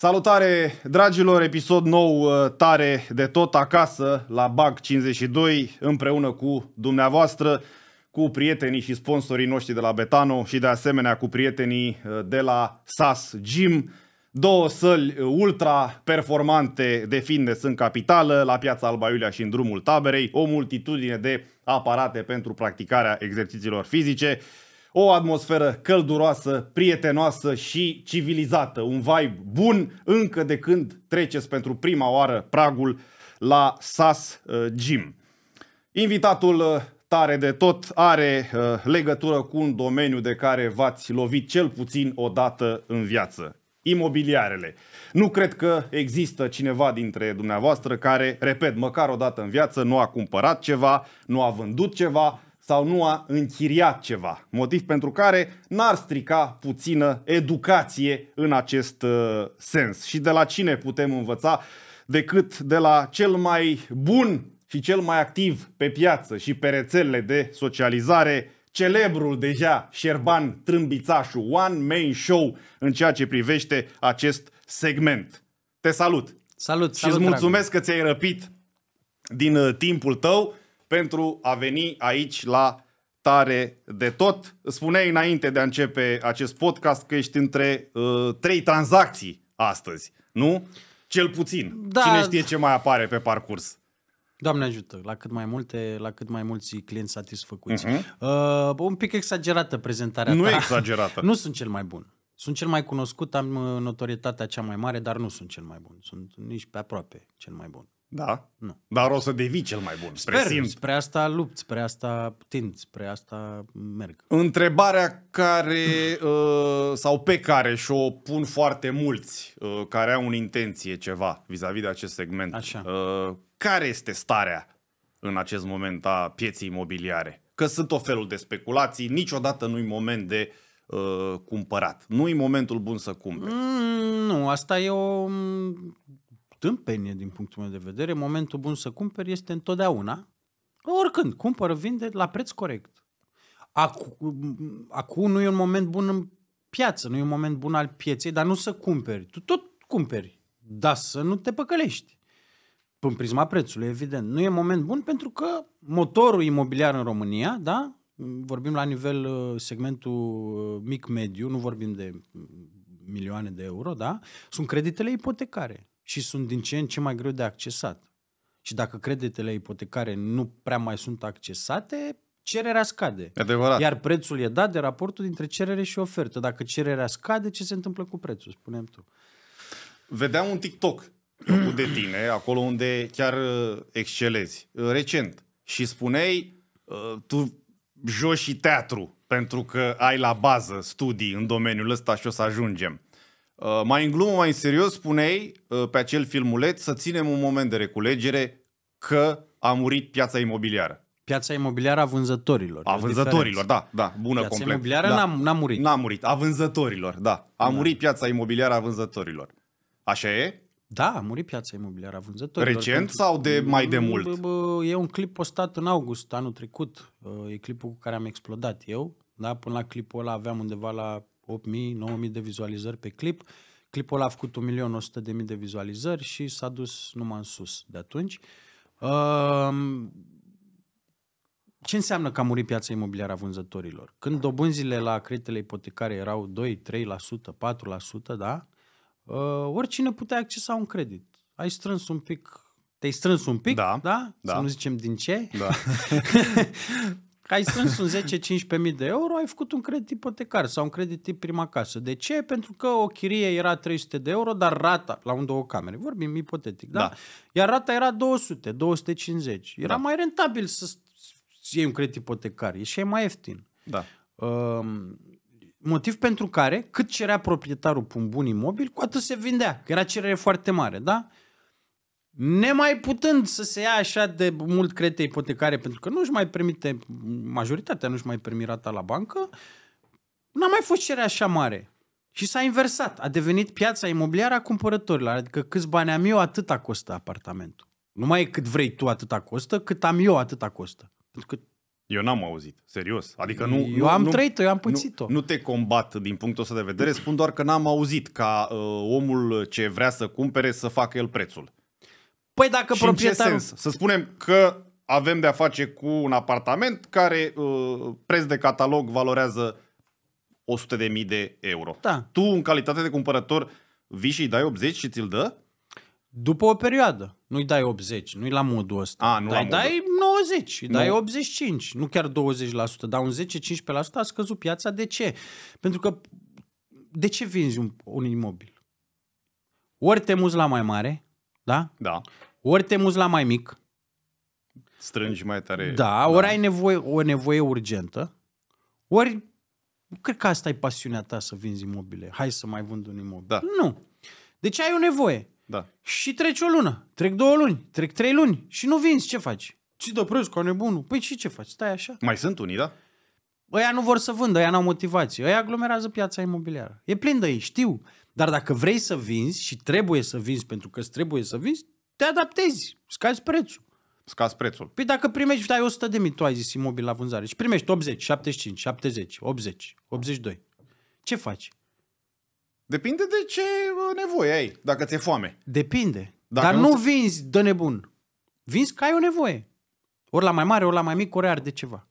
Salutare, dragilor! Episod nou uh, tare de tot acasă la BAG 52 împreună cu dumneavoastră, cu prietenii și sponsorii noștri de la Betano și de asemenea cu prietenii uh, de la SAS Gym. Două săli uh, ultra performante de fitness în capitală, la Piața Alba Iulia și în drumul taberei, o multitudine de aparate pentru practicarea exercițiilor fizice o atmosferă călduroasă, prietenoasă și civilizată. Un vibe bun încă de când treceți pentru prima oară pragul la SAS uh, Gym. Invitatul uh, tare de tot are uh, legătură cu un domeniu de care v-ați lovit cel puțin o dată în viață. Imobiliarele. Nu cred că există cineva dintre dumneavoastră care, repet, măcar o dată în viață nu a cumpărat ceva, nu a vândut ceva, sau nu a închiriat ceva, motiv pentru care n-ar strica puțină educație în acest uh, sens. Și de la cine putem învăța decât de la cel mai bun și cel mai activ pe piață și pe rețelele de socializare, celebrul deja Șerban Trâmbițașu, One Man Show în ceea ce privește acest segment. Te salut! Salut! Și salut, îți mulțumesc dragul. că ți-ai răpit din uh, timpul tău pentru a veni aici la tare de tot. Spuneai înainte de a începe acest podcast că ești între uh, trei tranzacții astăzi, nu? Cel puțin. Da. Cine știe ce mai apare pe parcurs? Doamne ajută, la cât mai multe, la cât mai mulți clienți satisfăcuți. Uh-huh. Uh, un pic exagerată prezentarea nu ta. Nu exagerată. nu sunt cel mai bun. Sunt cel mai cunoscut, am uh, notorietatea cea mai mare, dar nu sunt cel mai bun. Sunt nici pe aproape cel mai bun. Da. Nu. Dar o să devii cel mai bun. Sper, simt. spre asta lupt, spre asta tind, spre asta merg. Întrebarea care ă, sau pe care și-o pun foarte mulți ă, care au în intenție ceva vis-a-vis de acest segment. Așa. Ă, care este starea în acest moment a pieței imobiliare? Că sunt o felul de speculații, niciodată nu-i moment de cumpărat. Nu-i momentul bun să cumperi. Mm, nu, asta e o tâmpenie din punctul meu de vedere, momentul bun să cumperi este întotdeauna, oricând, cumpără, vinde la preț corect. Acum, acu nu e un moment bun în piață, nu e un moment bun al pieței, dar nu să cumperi. Tu tot cumperi, dar să nu te păcălești. În prisma prețului, evident. Nu e moment bun pentru că motorul imobiliar în România, da? Vorbim la nivel uh, segmentul uh, mic-mediu, nu vorbim de mm, milioane de euro, da? Sunt creditele ipotecare și sunt din ce în ce mai greu de accesat. Și dacă creditele ipotecare nu prea mai sunt accesate, cererea scade. Adevărat. Iar prețul e dat de raportul dintre cerere și ofertă. Dacă cererea scade, ce se întâmplă cu prețul? Spunem tu. Vedeam un TikTok de tine, acolo unde chiar uh, excelezi, uh, recent. Și spuneai, uh, tu joci și teatru, pentru că ai la bază studii în domeniul ăsta și o să ajungem. Uh, mai în glumă, mai în serios, spuneai uh, pe acel filmuleț să ținem un moment de reculegere că a murit piața imobiliară. Piața imobiliară a vânzătorilor. A vânzătorilor, da, da, bună piața complet. imobiliară da. n-a, murit. N-a murit, a vânzătorilor, da. A da. murit piața imobiliară a vânzătorilor. Așa e? Da, a murit piața imobiliară a vânzătorilor. Recent sau de mai de mult? E un clip postat în august anul trecut. Uh, e clipul cu care am explodat eu. Da, până la clipul ăla aveam undeva la 8.000-9.000 de vizualizări pe clip. Clipul a făcut 1.100.000 de vizualizări și s-a dus numai în sus de atunci. Ce înseamnă că a murit piața imobiliară a vânzătorilor? Când dobânzile la creditele ipotecare erau 2, 3%, 4%, da? Ă, oricine putea accesa un credit. Ai strâns un pic te-ai strâns un pic, da, da? da. Să nu zicem din ce. Da. ai strâns un 10-15 mii de euro, ai făcut un credit ipotecar sau un credit tip prima casă. De ce? Pentru că o chirie era 300 de euro, dar rata, la un două camere, vorbim ipotetic, da? da. Iar rata era 200, 250. Era da. mai rentabil să iei un credit ipotecar, e și mai ieftin. Da. Um, motiv pentru care, cât cerea proprietarul pe un bun imobil, cu atât se vindea, că era cerere foarte mare, da? nemai putând să se ia așa de mult credite ipotecare, pentru că nu-și mai permite, majoritatea nu-și mai permite rata la bancă, n-a mai fost cerere așa mare. Și s-a inversat. A devenit piața imobiliară a cumpărătorilor. Adică câți bani am eu, atâta costă apartamentul. Nu mai e cât vrei tu atâta costă, cât am eu atâta costă. Pentru că eu n-am auzit, serios. Adică nu, eu nu, am nu, trăit-o, eu am pățit-o. Nu, nu te combat din punctul ăsta de vedere, spun doar că n-am auzit ca uh, omul ce vrea să cumpere să facă el prețul. Păi dacă și proprietarul... În ce sens? Să spunem că avem de-a face cu un apartament care uh, preț de catalog valorează 100.000 de euro. Da. Tu, în calitate de cumpărător, vii și îi dai 80 și ți-l dă? După o perioadă. Nu-i dai 80, nu-i la modul ăsta. A, nu dai, la dai 90, nu. dai 85, nu chiar 20%, dar un 10-15% a scăzut piața. De ce? Pentru că de ce vinzi un, un imobil? Ori te muți la mai mare, da? Da. Ori te muți la mai mic. Strângi mai tare. Da, ori da. ai nevoie, o nevoie urgentă, ori cred că asta e pasiunea ta să vinzi imobile. Hai să mai vând un imobil. Da. Nu. Deci ai o nevoie. Da. Și treci o lună, trec două luni, trec trei luni și nu vinzi. Ce faci? Ți dă preț ca nebunul. Păi și ce faci? Stai așa. Mai sunt unii, da? Ăia nu vor să vândă, ăia n-au motivație. Ăia aglomerează piața imobiliară. E plin de ei, știu. Dar dacă vrei să vinzi și trebuie să vinzi pentru că îți trebuie să vinzi, te adaptezi, scazi prețul. Scazi prețul. Păi dacă primești, dai 100 de mii, tu ai zis imobil la vânzare și primești 80, 75, 70, 80, 82. Ce faci? Depinde de ce nevoie ai, dacă ți-e foame. Depinde. Dacă Dar nu, nu vinzi de nebun. Vinzi că ai o nevoie. Ori la mai mare, ori la mai mic, ori de ceva.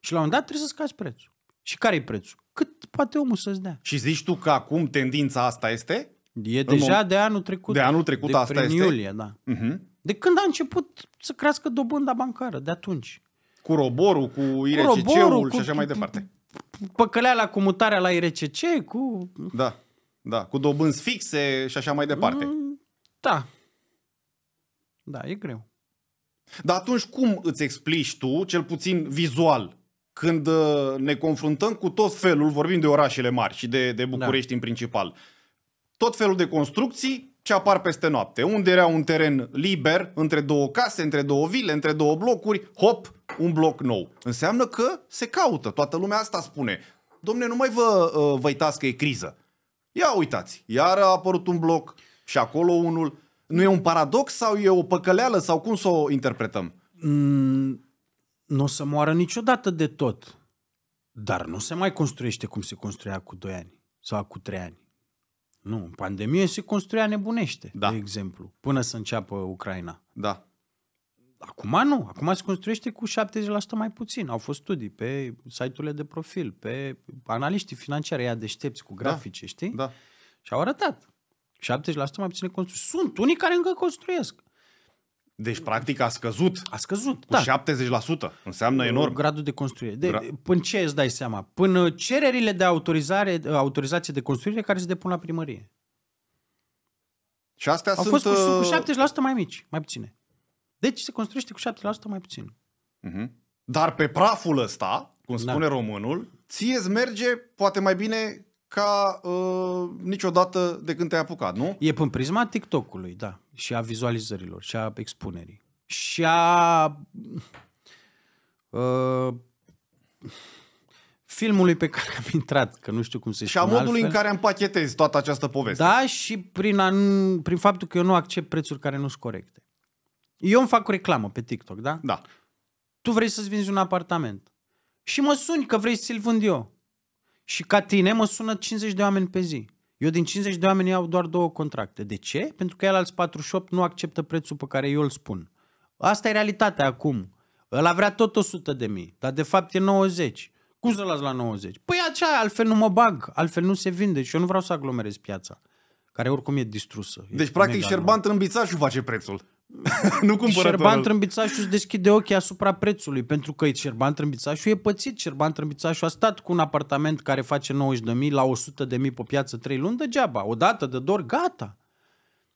Și la un dat trebuie să scazi prețul. Și care e prețul? Cât poate omul să-ți dea. Și zici tu că acum tendința asta este? E în deja om... de anul trecut. De anul trecut, de asta este. iulie, da. Uh-huh. De când a început să crească dobânda bancară, de atunci. Cu roborul, cu IRCC-ul cu... și așa mai departe. Păcăleala cu mutarea la IRCC, cu... Da, da, cu dobânzi fixe și așa mai departe. Mm, da. Da, e greu. Dar atunci cum îți explici tu, cel puțin vizual, când uh, ne confruntăm cu tot felul, vorbim de orașele mari și de, de da. București da. în principal, tot felul de construcții ce apar peste noapte. Unde era un teren liber între două case, între două vile, între două blocuri, hop, un bloc nou. Înseamnă că se caută, toată lumea asta spune. Domne, nu mai vă, uh, vă uitați că e criză. Ia uitați, iar a apărut un bloc și acolo unul. Nu e un paradox sau e o păcăleală sau cum să o interpretăm? Mm, nu o să moară niciodată de tot. Dar nu se mai construiește cum se construia cu 2 ani sau cu 3 ani. Nu, în pandemie se construia nebunește, da. de exemplu, până să înceapă Ucraina. Da. Acum nu, acum se construiește cu 70% mai puțin. Au fost studii pe site-urile de profil, pe analiștii financiari, ea deștepți cu da. grafice, da. știi? Da. Și au arătat. 70% mai puțin construiesc. Sunt unii care încă construiesc. Deci, practic, a scăzut. A scăzut, cu da. 70%. Înseamnă enorm. Gradul de construire. De, Gra- până ce îți dai seama? Până cererile de autorizare, autorizație de construire care se depun la primărie. Și astea Au sunt... fost cu, cu 70% uh, mai mici, mai puține. Deci se construiește cu 7% mai puțin. Uh-huh. Dar pe praful ăsta, cum da. spune da. românul, ție merge poate mai bine ca uh, niciodată de când te-ai apucat, nu? E prin prisma TikTok-ului, da, și a vizualizărilor, și a expunerii, și a uh, filmului pe care am intrat, că nu știu cum se Și a modului altfel. în care împachetezi toată această poveste. Da, și prin, an, prin faptul că eu nu accept prețuri care nu sunt corecte. Eu îmi fac o reclamă pe TikTok, da? Da. Tu vrei să-ți vinzi un apartament. Și mă suni că vrei să-l vând eu. Și ca tine mă sună 50 de oameni pe zi. Eu din 50 de oameni iau doar două contracte. De ce? Pentru că el alți 48 nu acceptă prețul pe care eu îl spun. Asta e realitatea acum. a vrea tot 100 de mii, dar de fapt e 90. Cum să las la 90? Păi aceea, altfel nu mă bag, altfel nu se vinde și eu nu vreau să aglomerez piața, care oricum e distrusă. Deci, practic, Șerban trâmbițașul și face prețul. nu cumpărătorul. Șerban Trâmbițașu își deschide ochii asupra prețului, pentru că Șerban Trâmbițașu e pățit. Șerban Trâmbițașu a stat cu un apartament care face 90.000 la 100.000 pe piață 3 luni degeaba. O dată de dor, gata.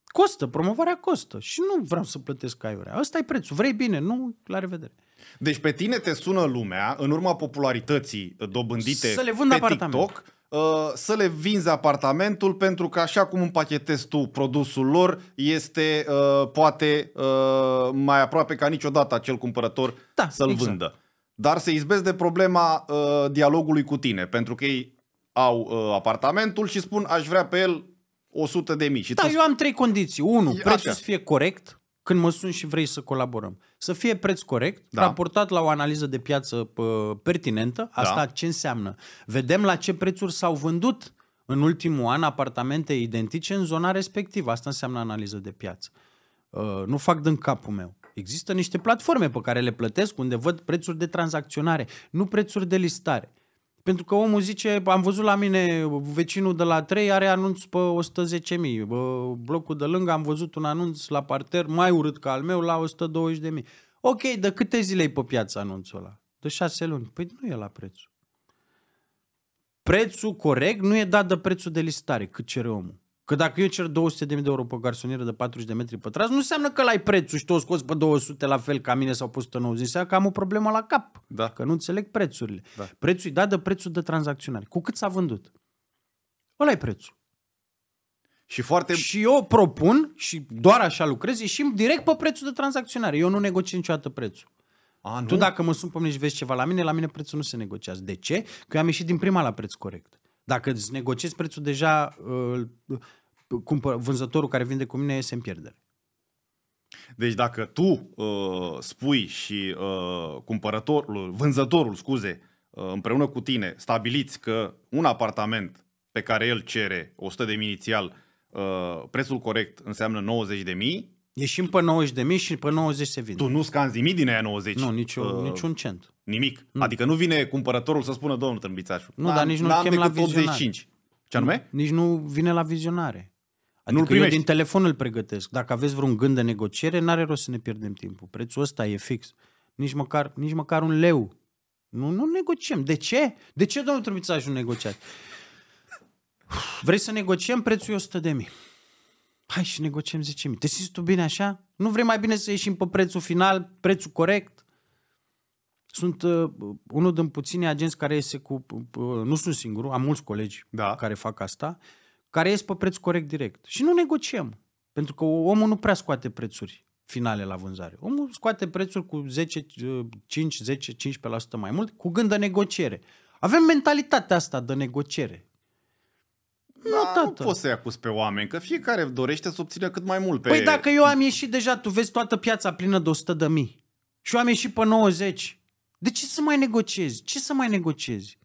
Costă, promovarea costă și nu vreau să plătesc aiurea. Asta e prețul. Vrei bine, nu? La revedere. Deci pe tine te sună lumea în urma popularității dobândite să le vând pe apartament. TikTok Uh, să le vinzi apartamentul pentru că așa cum împachetezi tu produsul lor este uh, poate uh, mai aproape ca niciodată acel cumpărător da, să-l exact. vândă. Dar se izbesc de problema dialogului cu tine pentru că ei au apartamentul și spun aș vrea pe el 100 de mii. Și da, eu am trei condiții. Unu, prețul să fie corect când mă sun și vrei să colaborăm. Să fie preț corect, da. raportat la o analiză de piață pertinentă. Da. Asta da. ce înseamnă? Vedem la ce prețuri s-au vândut în ultimul an apartamente identice în zona respectivă. Asta înseamnă analiză de piață. Ă, nu fac din capul meu. Există niște platforme pe care le plătesc unde văd prețuri de tranzacționare, nu prețuri de listare. Pentru că omul zice, am văzut la mine, vecinul de la 3 are anunț pe 110.000, blocul de lângă am văzut un anunț la parter mai urât ca al meu la 120.000. Ok, de câte zile e pe piață anunțul ăla? De 6 luni. Păi nu e la prețul. Prețul corect nu e dat de prețul de listare, cât cere omul. Că dacă eu cer 200.000 de euro pe garsonieră de 40 de metri pătrați, nu înseamnă că l-ai prețul și tu o scoți pe 200 la fel ca mine sau pe 190. Înseamnă că am o problemă la cap. Da. Că nu înțeleg prețurile. Da. Prețul da de prețul de tranzacționare. Cu cât s-a vândut? ăla e prețul. Și foarte... Și eu propun și doar așa lucrez, și direct pe prețul de tranzacționare. Eu nu negociez niciodată prețul. A, nu? Tu dacă mă sun pe mine și vezi ceva la mine, la mine prețul nu se negociază. De ce? Că eu am ieșit din prima la preț corect. Dacă îți negociezi prețul deja, uh, cumpăr, vânzătorul care vinde cu mine este în pierdere. Deci dacă tu uh, spui și uh, cumpărătorul, vânzătorul, scuze, uh, împreună cu tine, stabiliți că un apartament pe care el cere 100 de mii inițial, uh, prețul corect înseamnă 90 de mii. Ieșim pe 90 de mii și pe 90 se vinde. Tu nu scanzi nimic din aia 90. Nu, nicio, uh, niciun cent. Nimic. Nu. Adică nu vine cumpărătorul să spună domnul Trâmbițașu. Nu, dar nici nu chem la vizionare. 85. Ce anume? Nici nu vine la vizionare nu-l adică primești. eu din telefon îl pregătesc. Dacă aveți vreun gând de negociere, n-are rost să ne pierdem timpul. Prețul ăsta e fix. Nici măcar, nici măcar un leu. Nu, nu negociem. De ce? De ce, domnul Trâmbițaș, nu negociați? Vrei să negociem? Prețul e 100 de mii. Hai și negociem 10 mii. Te simți tu bine așa? Nu vrei mai bine să ieșim pe prețul final, prețul corect? Sunt uh, unul din puține agenți care iese cu... Uh, uh, nu sunt singurul, am mulți colegi da. care fac asta. Uh, care ies pe preț corect direct. Și nu negociem, pentru că omul nu prea scoate prețuri finale la vânzare. Omul scoate prețuri cu 10, 5, 10, 15% mai mult cu gând de negociere. Avem mentalitatea asta de negociere. Da, nu, tată. nu poți să-i acuzi pe oameni, că fiecare dorește să obțină cât mai mult pe... Păi dacă eu am ieșit deja, tu vezi toată piața plină de 100 de mii și eu am ieșit pe 90, de ce să mai negociezi? Ce să mai negociezi?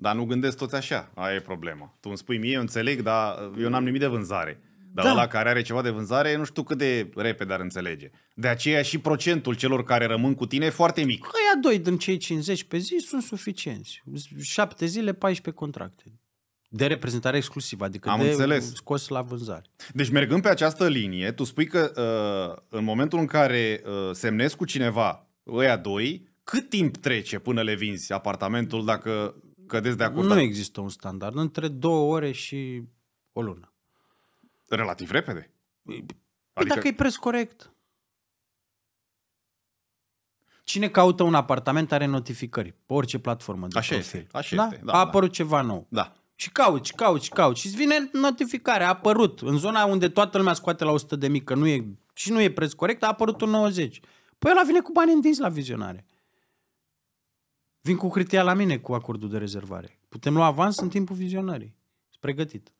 Dar nu gândesc tot așa. Aia e problema. Tu îmi spui mie, eu înțeleg, dar eu n-am nimic de vânzare. Dar da. ăla care are ceva de vânzare, nu știu cât de repede ar înțelege. De aceea și procentul celor care rămân cu tine e foarte mic. Aia păi doi din cei 50 pe zi sunt suficienți. 7 zile, 14 contracte. De reprezentare exclusivă, adică Am de înțeles. scos la vânzare. Deci mergând pe această linie, tu spui că uh, în momentul în care uh, semnezi cu cineva ăia doi, cât timp trece până le vinzi apartamentul dacă cădeți de acord? Nu există un standard. Între două ore și o lună. Relativ repede? Păi, păi adică... dacă e preț corect. Cine caută un apartament are notificări pe orice platformă de așa profil. Este, așa da? este. Da, A da. apărut da. ceva nou. Da. Și cauci, cauci, cauci. Și îți vine notificarea. A apărut. În zona unde toată lumea scoate la 100 de mică, nu e, și nu e preț corect, a apărut un 90. Păi ăla vine cu bani întinși la vizionare. Vin cu hârtia la mine cu acordul de rezervare. Putem lua avans în timpul vizionării. Sunt pregătit.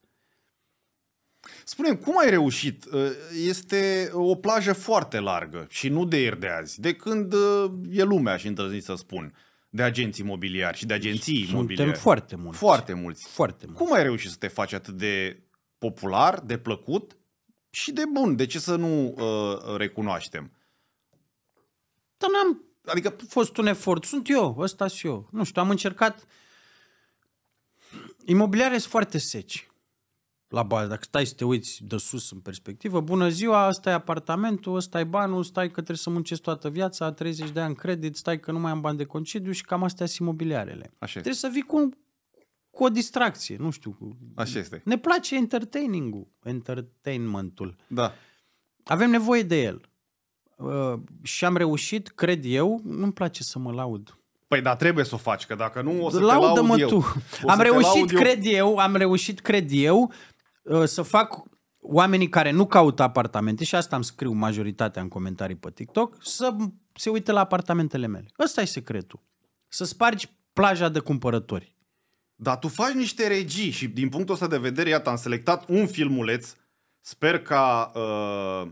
Spune, cum ai reușit? Uh, este o plajă foarte largă și nu de ieri de azi, de când uh, e lumea și îndrăznit să spun, de agenții imobiliari și de agenții Suntem imobiliari. Suntem foarte mulți. Foarte mulți. Foarte mulți. Cum ai reușit să te faci atât de popular, de plăcut și de bun? De ce să nu uh, recunoaștem? Dar n-am Adică a fost un efort. Sunt eu, ăsta și eu. Nu știu, am încercat... Imobiliare sunt foarte seci la bază. Dacă stai să te uiți de sus în perspectivă, bună ziua, asta e apartamentul, ăsta e banul, stai că trebuie să muncești toată viața, 30 de ani credit, stai că nu mai am bani de concediu și cam astea sunt imobiliarele. Așa. Trebuie să vii cu, cu o distracție, nu știu. Cu... Așa este. Ne place entertaining-ul, entertainment-ul. Da. Avem nevoie de el. Uh, și am reușit, cred eu, nu-mi place să mă laud. Păi da, trebuie să o faci, că dacă nu o să Laudă-mă te laud eu. tu. O am reușit, cred eu, am reușit, cred eu, uh, să fac oamenii care nu caută apartamente, și asta îmi scriu majoritatea în comentarii pe TikTok, să se uite la apartamentele mele. Ăsta e secretul. Să spargi plaja de cumpărători. Dar tu faci niște regii și din punctul ăsta de vedere, iată, am selectat un filmuleț. Sper ca uh,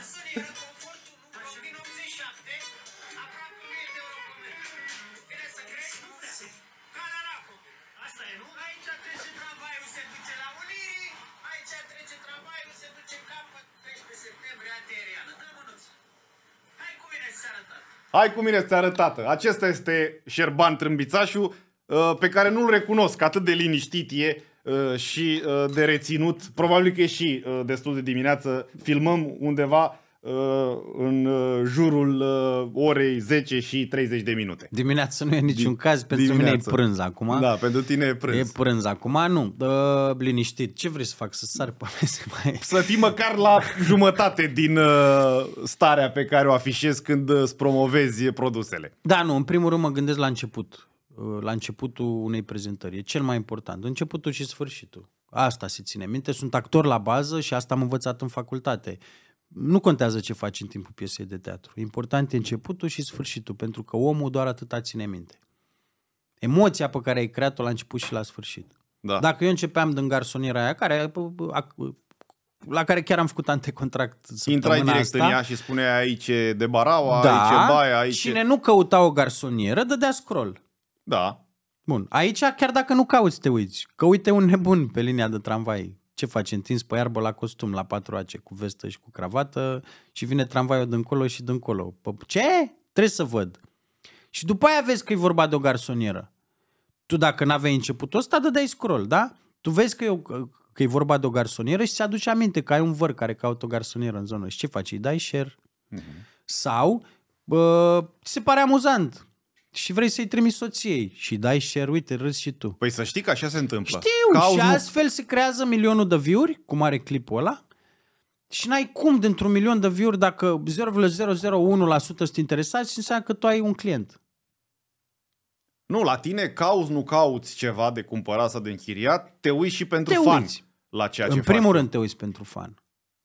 Hai cu mine, ți arătată. Acesta este Șerban Trâmbițașu, uh, pe care nu-l recunosc, atât de liniștit e uh, și uh, de reținut. Probabil că e și destul de dimineață. Filmăm undeva Uh, în uh, jurul uh, orei 10 și 30 de minute. Dimineața nu e niciun caz, pentru dimineața. mine e prânz acum. Da, pentru tine e prânz. E prânz acum, nu, Dă, liniștit. Ce vrei să fac, să sar pe mese mai... Să fii măcar la jumătate din starea pe care o afișez când îți promovezi produsele. Da, nu, în primul rând mă gândesc la început la începutul unei prezentări. E cel mai important. Începutul și sfârșitul. Asta se ține minte. Sunt actor la bază și asta am învățat în facultate nu contează ce faci în timpul piesei de teatru. Important e începutul și sfârșitul, pentru că omul doar atâta ține minte. Emoția pe care ai creat-o la început și la sfârșit. Da. Dacă eu începeam din garsoniera aia, care, la care chiar am făcut antecontract Intrai direct asta, în ea și spune aici de baraua, da, aici baia, aici Cine nu căuta o garsonieră, dădea scroll. Da. Bun, aici chiar dacă nu cauți, te uiți. Că uite un nebun pe linia de tramvai ce faci? Întins pe iarbă la costum, la patru ace, cu vestă și cu cravată și vine tramvaiul dincolo și dincolo. Pă, ce? Trebuie să văd. Și după aia vezi că e vorba de o garsonieră. Tu dacă n-aveai început ăsta, dădeai scroll, da? Tu vezi că e, o, că e vorba de o garsonieră și se aduce aminte că ai un văr care caută o garsonieră în zonă. Și ce faci? Îi dai share. Uh-huh. Sau, bă, se pare amuzant și vrei să-i trimiți soției și dai share, uite, râzi și tu. Păi să știi că așa se întâmplă. Știu, Cauzi... și astfel se creează milionul de view-uri, cum are clipul ăla, și n-ai cum dintr-un milion de view-uri, dacă 0,001% sunt interesați, înseamnă că tu ai un client. Nu, la tine cauți, nu cauți ceva de cumpărat sau de închiriat, te uiți și pentru te fan. Uiți. La ceea ce În faci. primul rând te uiți pentru fan.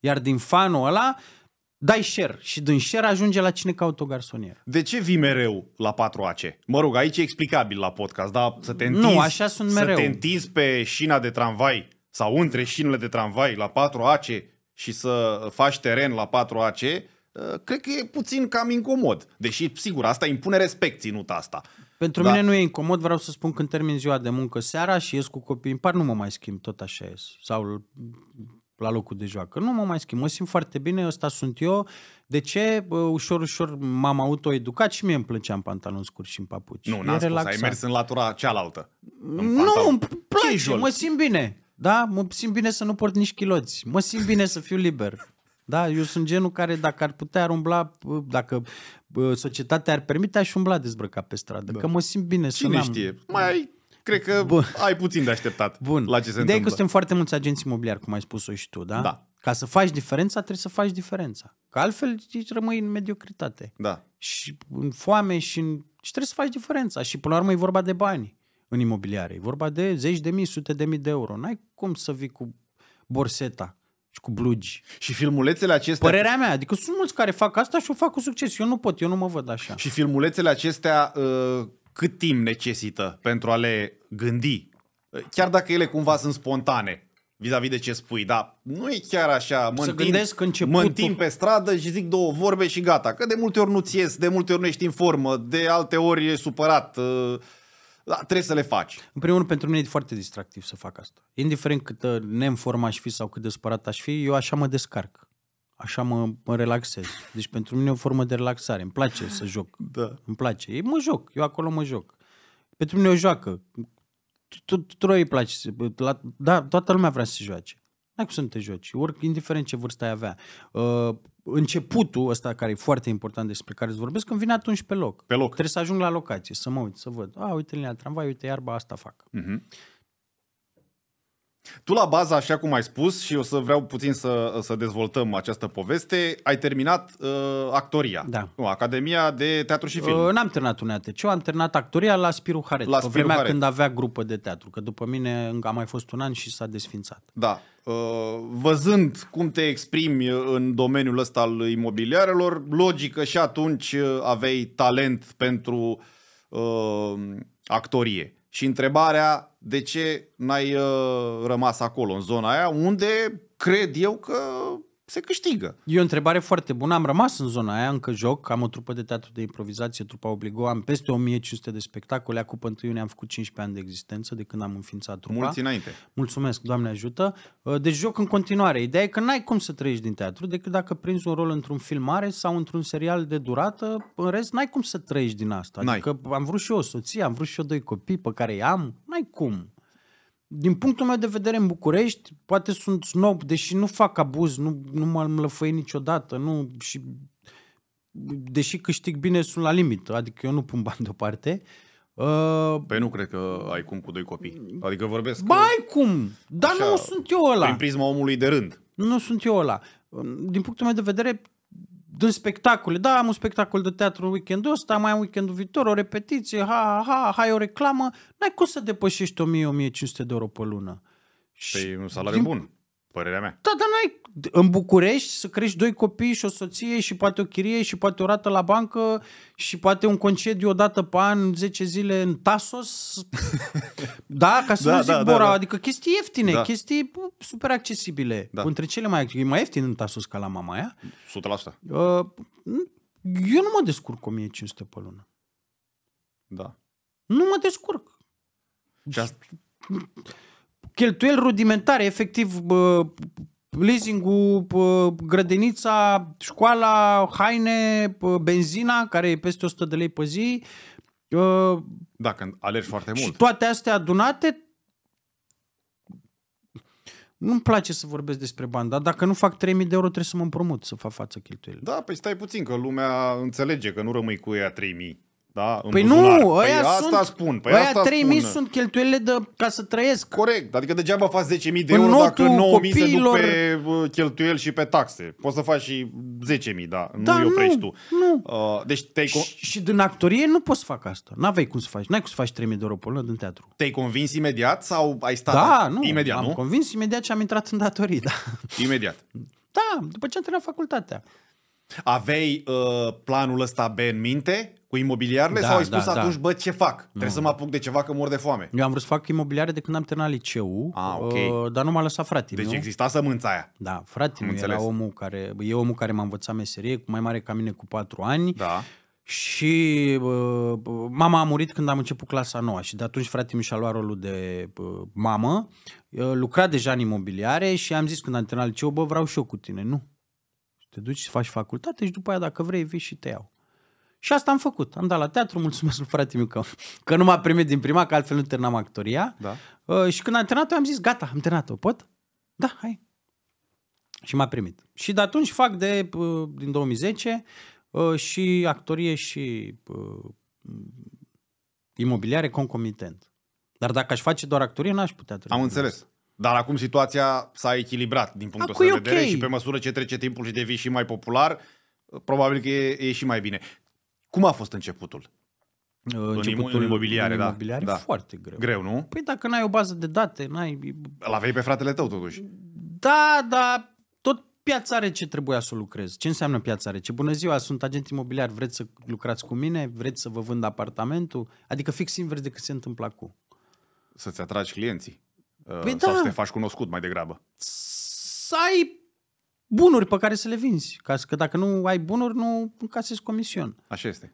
Iar din fanul ăla dai share și din share ajunge la cine caută o garsonieră. De ce vii mereu la 4AC? Mă rog, aici e explicabil la podcast, dar să te întinzi, nu, așa sunt mereu. Să te întinzi pe șina de tramvai sau între șinele de tramvai la 4AC și să faci teren la 4AC, ă, cred că e puțin cam incomod. Deși, sigur, asta impune respect ținut asta. Pentru da. mine nu e incomod, vreau să spun când termin ziua de muncă seara și ies cu copii în par, nu mă mai schimb, tot așa ies. Sau la locul de joacă. Nu mă mai schimb, mă simt foarte bine, ăsta sunt eu. De ce? Bă, ușor, ușor m-am autoeducat și mie îmi plăcea în pantaloni scurți și în papuci. Nu, n-am spus, ai mers în latura cealaltă. În nu, îmi place, mă simt bine. Da, mă simt bine să nu port nici chiloți. Mă simt bine să fiu liber. Da, eu sunt genul care dacă ar putea ar umbla, dacă societatea ar permite, aș umbla dezbrăcat pe stradă, da. că mă simt bine Cine să știe? Mai ai cred că Bun. ai puțin de așteptat Bun. la ce se Ideea întâmplă. că suntem foarte mulți agenți imobiliari, cum ai spus-o și tu, da? Da. Ca să faci diferența, trebuie să faci diferența. Că altfel rămâi în mediocritate. Da. Și în foame și în... Și trebuie să faci diferența. Și până la urmă e vorba de bani în imobiliare. E vorba de zeci de mii, sute de mii de euro. N-ai cum să vii cu borseta și cu blugi. Și filmulețele acestea... Părerea mea, adică sunt mulți care fac asta și o fac cu succes. Eu nu pot, eu nu mă văd așa. Și filmulețele acestea... Uh cât timp necesită pentru a le gândi, chiar dacă ele cumva sunt spontane vis-a-vis de ce spui, dar nu e chiar așa, mă, mă întind pe stradă și zic două vorbe și gata, că de multe ori nu-ți ies, de multe ori nu ești în formă, de alte ori e supărat, ă, da, trebuie să le faci. În primul rând, pentru mine e foarte distractiv să fac asta. Indiferent cât forma aș fi sau cât de supărat aș fi, eu așa mă descarc așa mă, mă relaxez. Deci pentru mine e o formă de relaxare. Îmi place să joc. Da. Îmi place. Eu mă joc. Eu acolo mă joc. Pentru mine o joacă. Tuturor îi place. La, da, toată lumea vrea să se joace. N-ai cum să nu te joci. Oric, indiferent ce vârstă ai avea. Uh, începutul ăsta care e foarte important despre care îți vorbesc, când vine atunci pe loc. Pe loc. Trebuie să ajung la locație, să mă uit, să văd. A, uite linia tramvai, uite iarba, asta fac. Uh-huh. Tu la bază, așa cum ai spus, și o să vreau puțin să, să dezvoltăm această poveste, ai terminat uh, actoria. Da. Nu, Academia de Teatru și uh, Film. Uh, n-am terminat un ATC, eu am terminat actoria la Spiru Haret, la pe Spiru vremea Haret. când avea grupă de teatru, că după mine a mai fost un an și s-a desfințat. Da. Uh, văzând cum te exprimi uh, în domeniul ăsta al imobiliarelor, logică și atunci uh, aveai talent pentru uh, actorie. Și întrebarea de ce n-ai uh, rămas acolo, în zona aia, unde cred eu că se câștigă. E o întrebare foarte bună. Am rămas în zona aia, încă joc, am o trupă de teatru de improvizație, trupa Obligo, am peste 1500 de spectacole, acum pentru iunie am făcut 15 ani de existență de când am înființat trupa. Mulți înainte. Mulțumesc, Doamne ajută. Uh, deci joc în continuare. Ideea e că n-ai cum să trăiești din teatru decât dacă prinzi un rol într-un film mare sau într-un serial de durată. În rest, n-ai cum să trăiești din asta. Adică am vrut și eu o soție, am vrut și eu doi copii pe care i-am. N-ai cum. Din punctul meu de vedere, în București, poate sunt snob, deși nu fac abuz, nu, nu m-am lăfăit niciodată, nu, și deși câștig bine, sunt la limită, adică eu nu pun bani deoparte. Uh, păi nu cred că ai cum cu doi copii. Adică vorbesc... Ba, ai cum! Dar așa, nu sunt eu ăla! Prin prisma omului de rând. Nu sunt eu ăla. Din punctul meu de vedere, dă spectacole. Da, am un spectacol de teatru weekendul ăsta, mai am weekendul viitor, o repetiție, ha, ha, ha, hai o reclamă. N-ai cum să depășești 1000-1500 de euro pe lună. Păi și un salariu din, bun. Părerea mea. Da, dar n-ai în București să crești doi copii și o soție și poate o chirie și poate o rată la bancă și poate un concediu o dată pe an, 10 zile în Tasos. da, ca să da, nu zic da, Bora, da, da. adică chestii ieftine, da. chestii super accesibile. Da. Între cele mai E mai ieftin în Tasos ca la mama aia. 100%. Uh, eu nu mă descurc cu 1500 pe lună. Da. Nu mă descurc. Just cheltuieli rudimentare, efectiv leasing-ul, grădinița, școala, haine, benzina, care e peste 100 de lei pe zi. Da, când alergi foarte mult. Și toate astea adunate, nu-mi place să vorbesc despre bani, dar dacă nu fac 3000 de euro trebuie să mă împrumut să fac față cheltuielile. Da, păi stai puțin că lumea înțelege că nu rămâi cu ea 3000 da? În păi buzunar. nu, păi aia asta spun. Păi aia asta 3.000 spun. sunt cheltuielile de, ca să trăiesc. Corect, adică degeaba faci 10.000 de în euro dacă 9.000 copiilor... se duc pe cheltuieli și pe taxe. Poți să faci și 10.000, da, nu da, îi oprești nu, tu. Nu. Uh, deci te și, și din actorie nu poți să fac asta. N-avei cum să faci. N-ai cum să faci 3.000 de euro pe lună din teatru. Te-ai convins imediat sau ai stat da, nu, imediat, am nu? convins imediat și am intrat în datorii, da. Imediat. Da, după ce am terminat facultatea. Avei uh, planul ăsta B în minte? Cu imobiliarele da, sau ai da, spus da, atunci, da. bă, ce fac? Nu. Trebuie să mm. mă apuc de ceva că mor de foame. Eu am vrut să fac imobiliare de când am terminat liceu, A, okay. uh, dar nu m-a lăsat fratele Deci nu? exista sămânța aia. Da, fratele meu era omul care, e omul care m-a învățat meserie, mai mare ca mine cu patru ani. Da. Și uh, mama a murit când am început clasa nouă și de atunci frate mi și-a luat rolul de uh, mamă, uh, lucra deja în imobiliare și am zis când am terminat liceu, bă, vreau și eu cu tine, nu. Te duci, și faci facultate și după aia dacă vrei vii și te iau. Și asta am făcut. Am dat la teatru, mulțumesc lui frate meu că, că nu m-a primit din prima, că altfel nu terminam actoria. Da. Uh, și când am terminat am zis, gata, am terminat-o, pot? Da, hai. Și m-a primit. Și de atunci fac de, uh, din 2010, uh, și actorie și uh, imobiliare concomitent. Dar dacă aș face doar actorie, n-aș putea Am înțeles. Dar acum situația s-a echilibrat din punctul ăsta de vedere okay. și pe măsură ce trece timpul și devii și mai popular, uh, probabil că e, e și mai bine. Cum a fost începutul? Începutul în imobiliare, în da. imobiliare da. foarte greu. Greu, nu? Păi dacă n-ai o bază de date, n-ai... Îl aveai pe fratele tău, totuși. Da, da, tot piața are ce trebuia să lucrez. Ce înseamnă piața are? Ce bună ziua, sunt agent imobiliar, vreți să lucrați cu mine? Vreți să vă vând apartamentul? Adică fix invers decât se întâmplă acum. Să-ți atragi clienții. Păi uh, sau da. să te faci cunoscut mai degrabă. Să ai bunuri pe care să le vinzi. Ca să că dacă nu ai bunuri, nu încasezi comision. Așa este.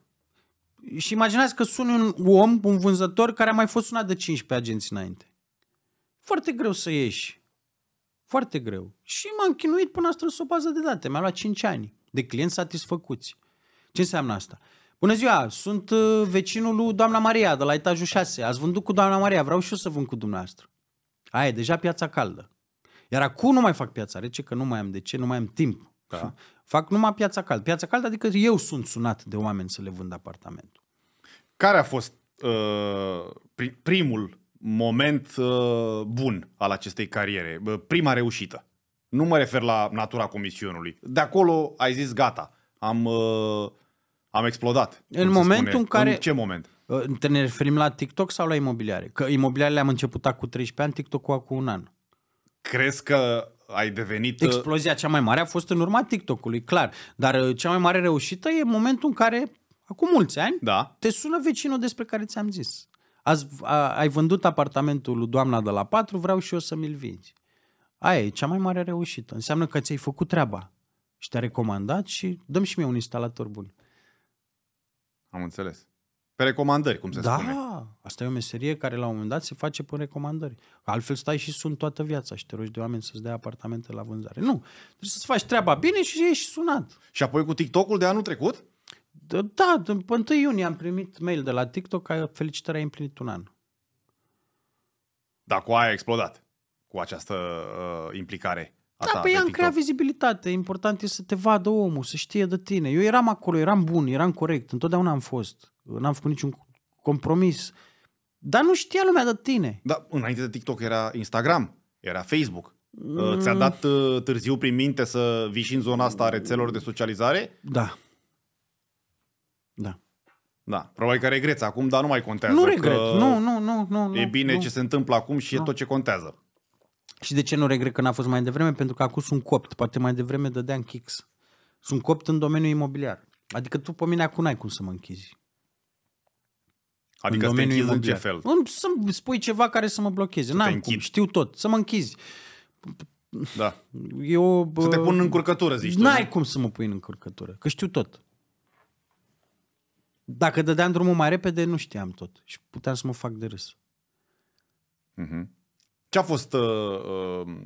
Și imaginați că suni un om, un vânzător, care a mai fost sunat de 15 agenți înainte. Foarte greu să ieși. Foarte greu. Și m-am chinuit până a strâns o bază de date. Mi-a luat 5 ani de clienți satisfăcuți. Ce înseamnă asta? Bună ziua, sunt uh, vecinul lui doamna Maria de la etajul 6. Ați vândut cu doamna Maria, vreau și eu să vând cu dumneavoastră. Aia e deja piața caldă. Iar acum nu mai fac piața rece, că nu mai am de ce, nu mai am timp. Da. Fac numai piața caldă. Piața caldă adică eu sunt sunat de oameni să le vând apartamentul. Care a fost uh, primul moment uh, bun al acestei cariere? Uh, prima reușită? Nu mă refer la natura comisionului. De acolo ai zis gata, am, uh, am explodat. În momentul spune. în care... În ce moment? Uh, ne referim la TikTok sau la imobiliare? Că imobiliarele am început cu 13 ani, TikTok-ul acum un an crezi că ai devenit... Uh, Explozia cea mai mare a fost în urma TikTok-ului, clar. Dar uh, cea mai mare reușită e momentul în care, acum mulți ani, da. te sună vecinul despre care ți-am zis. Azi, a, ai vândut apartamentul lui doamna de la 4, vreau și eu să mi-l vinzi. Aia e cea mai mare reușită. Înseamnă că ți-ai făcut treaba și te-a recomandat și dăm și mie un instalator bun. Am înțeles. Pe recomandări, cum se da, spune. Da, asta e o meserie care la un moment dat se face pe recomandări. Altfel stai și sunt toată viața și te rogi de oameni să-ți dea apartamente la vânzare. Nu, trebuie să-ți faci treaba bine și ești sunat. Și apoi cu TikTok-ul de anul trecut? Da, da în 1 iunie am primit mail de la TikTok că felicitări ai împlinit un an. Da, cu aia a explodat, cu această uh, implicare. A da, păi am creat vizibilitate. Important e să te vadă omul, să știe de tine. Eu eram acolo, eram bun, eram corect, întotdeauna am fost n-am făcut niciun compromis. Dar nu știa lumea de tine. Da, înainte de TikTok era Instagram, era Facebook. Mm. Ți-a dat uh, târziu prin minte să vii și în zona asta a rețelor de socializare? Da. Da. Da, probabil că regreți acum, dar nu mai contează. Nu regret, nu, nu, nu, nu. E bine nu. ce se întâmplă acum și nu. e tot ce contează. Și de ce nu regret că n-a fost mai devreme? Pentru că acum sunt copt, poate mai devreme dădeam kicks. Sunt copt în domeniul imobiliar. Adică tu pe mine acum n-ai cum să mă închizi. Adică în te închizi în ce fel? Să-mi spui ceva care să mă blocheze. N-am cum, știu tot. Să mă închizi. Da. Eu, bă, să te pun în încurcătură, zici N-ai tu, cum să mă pui în încurcătură, că știu tot. Dacă dădeam drumul mai repede, nu știam tot și puteam să mă fac de râs. Mm-hmm. Ce a fost uh, uh,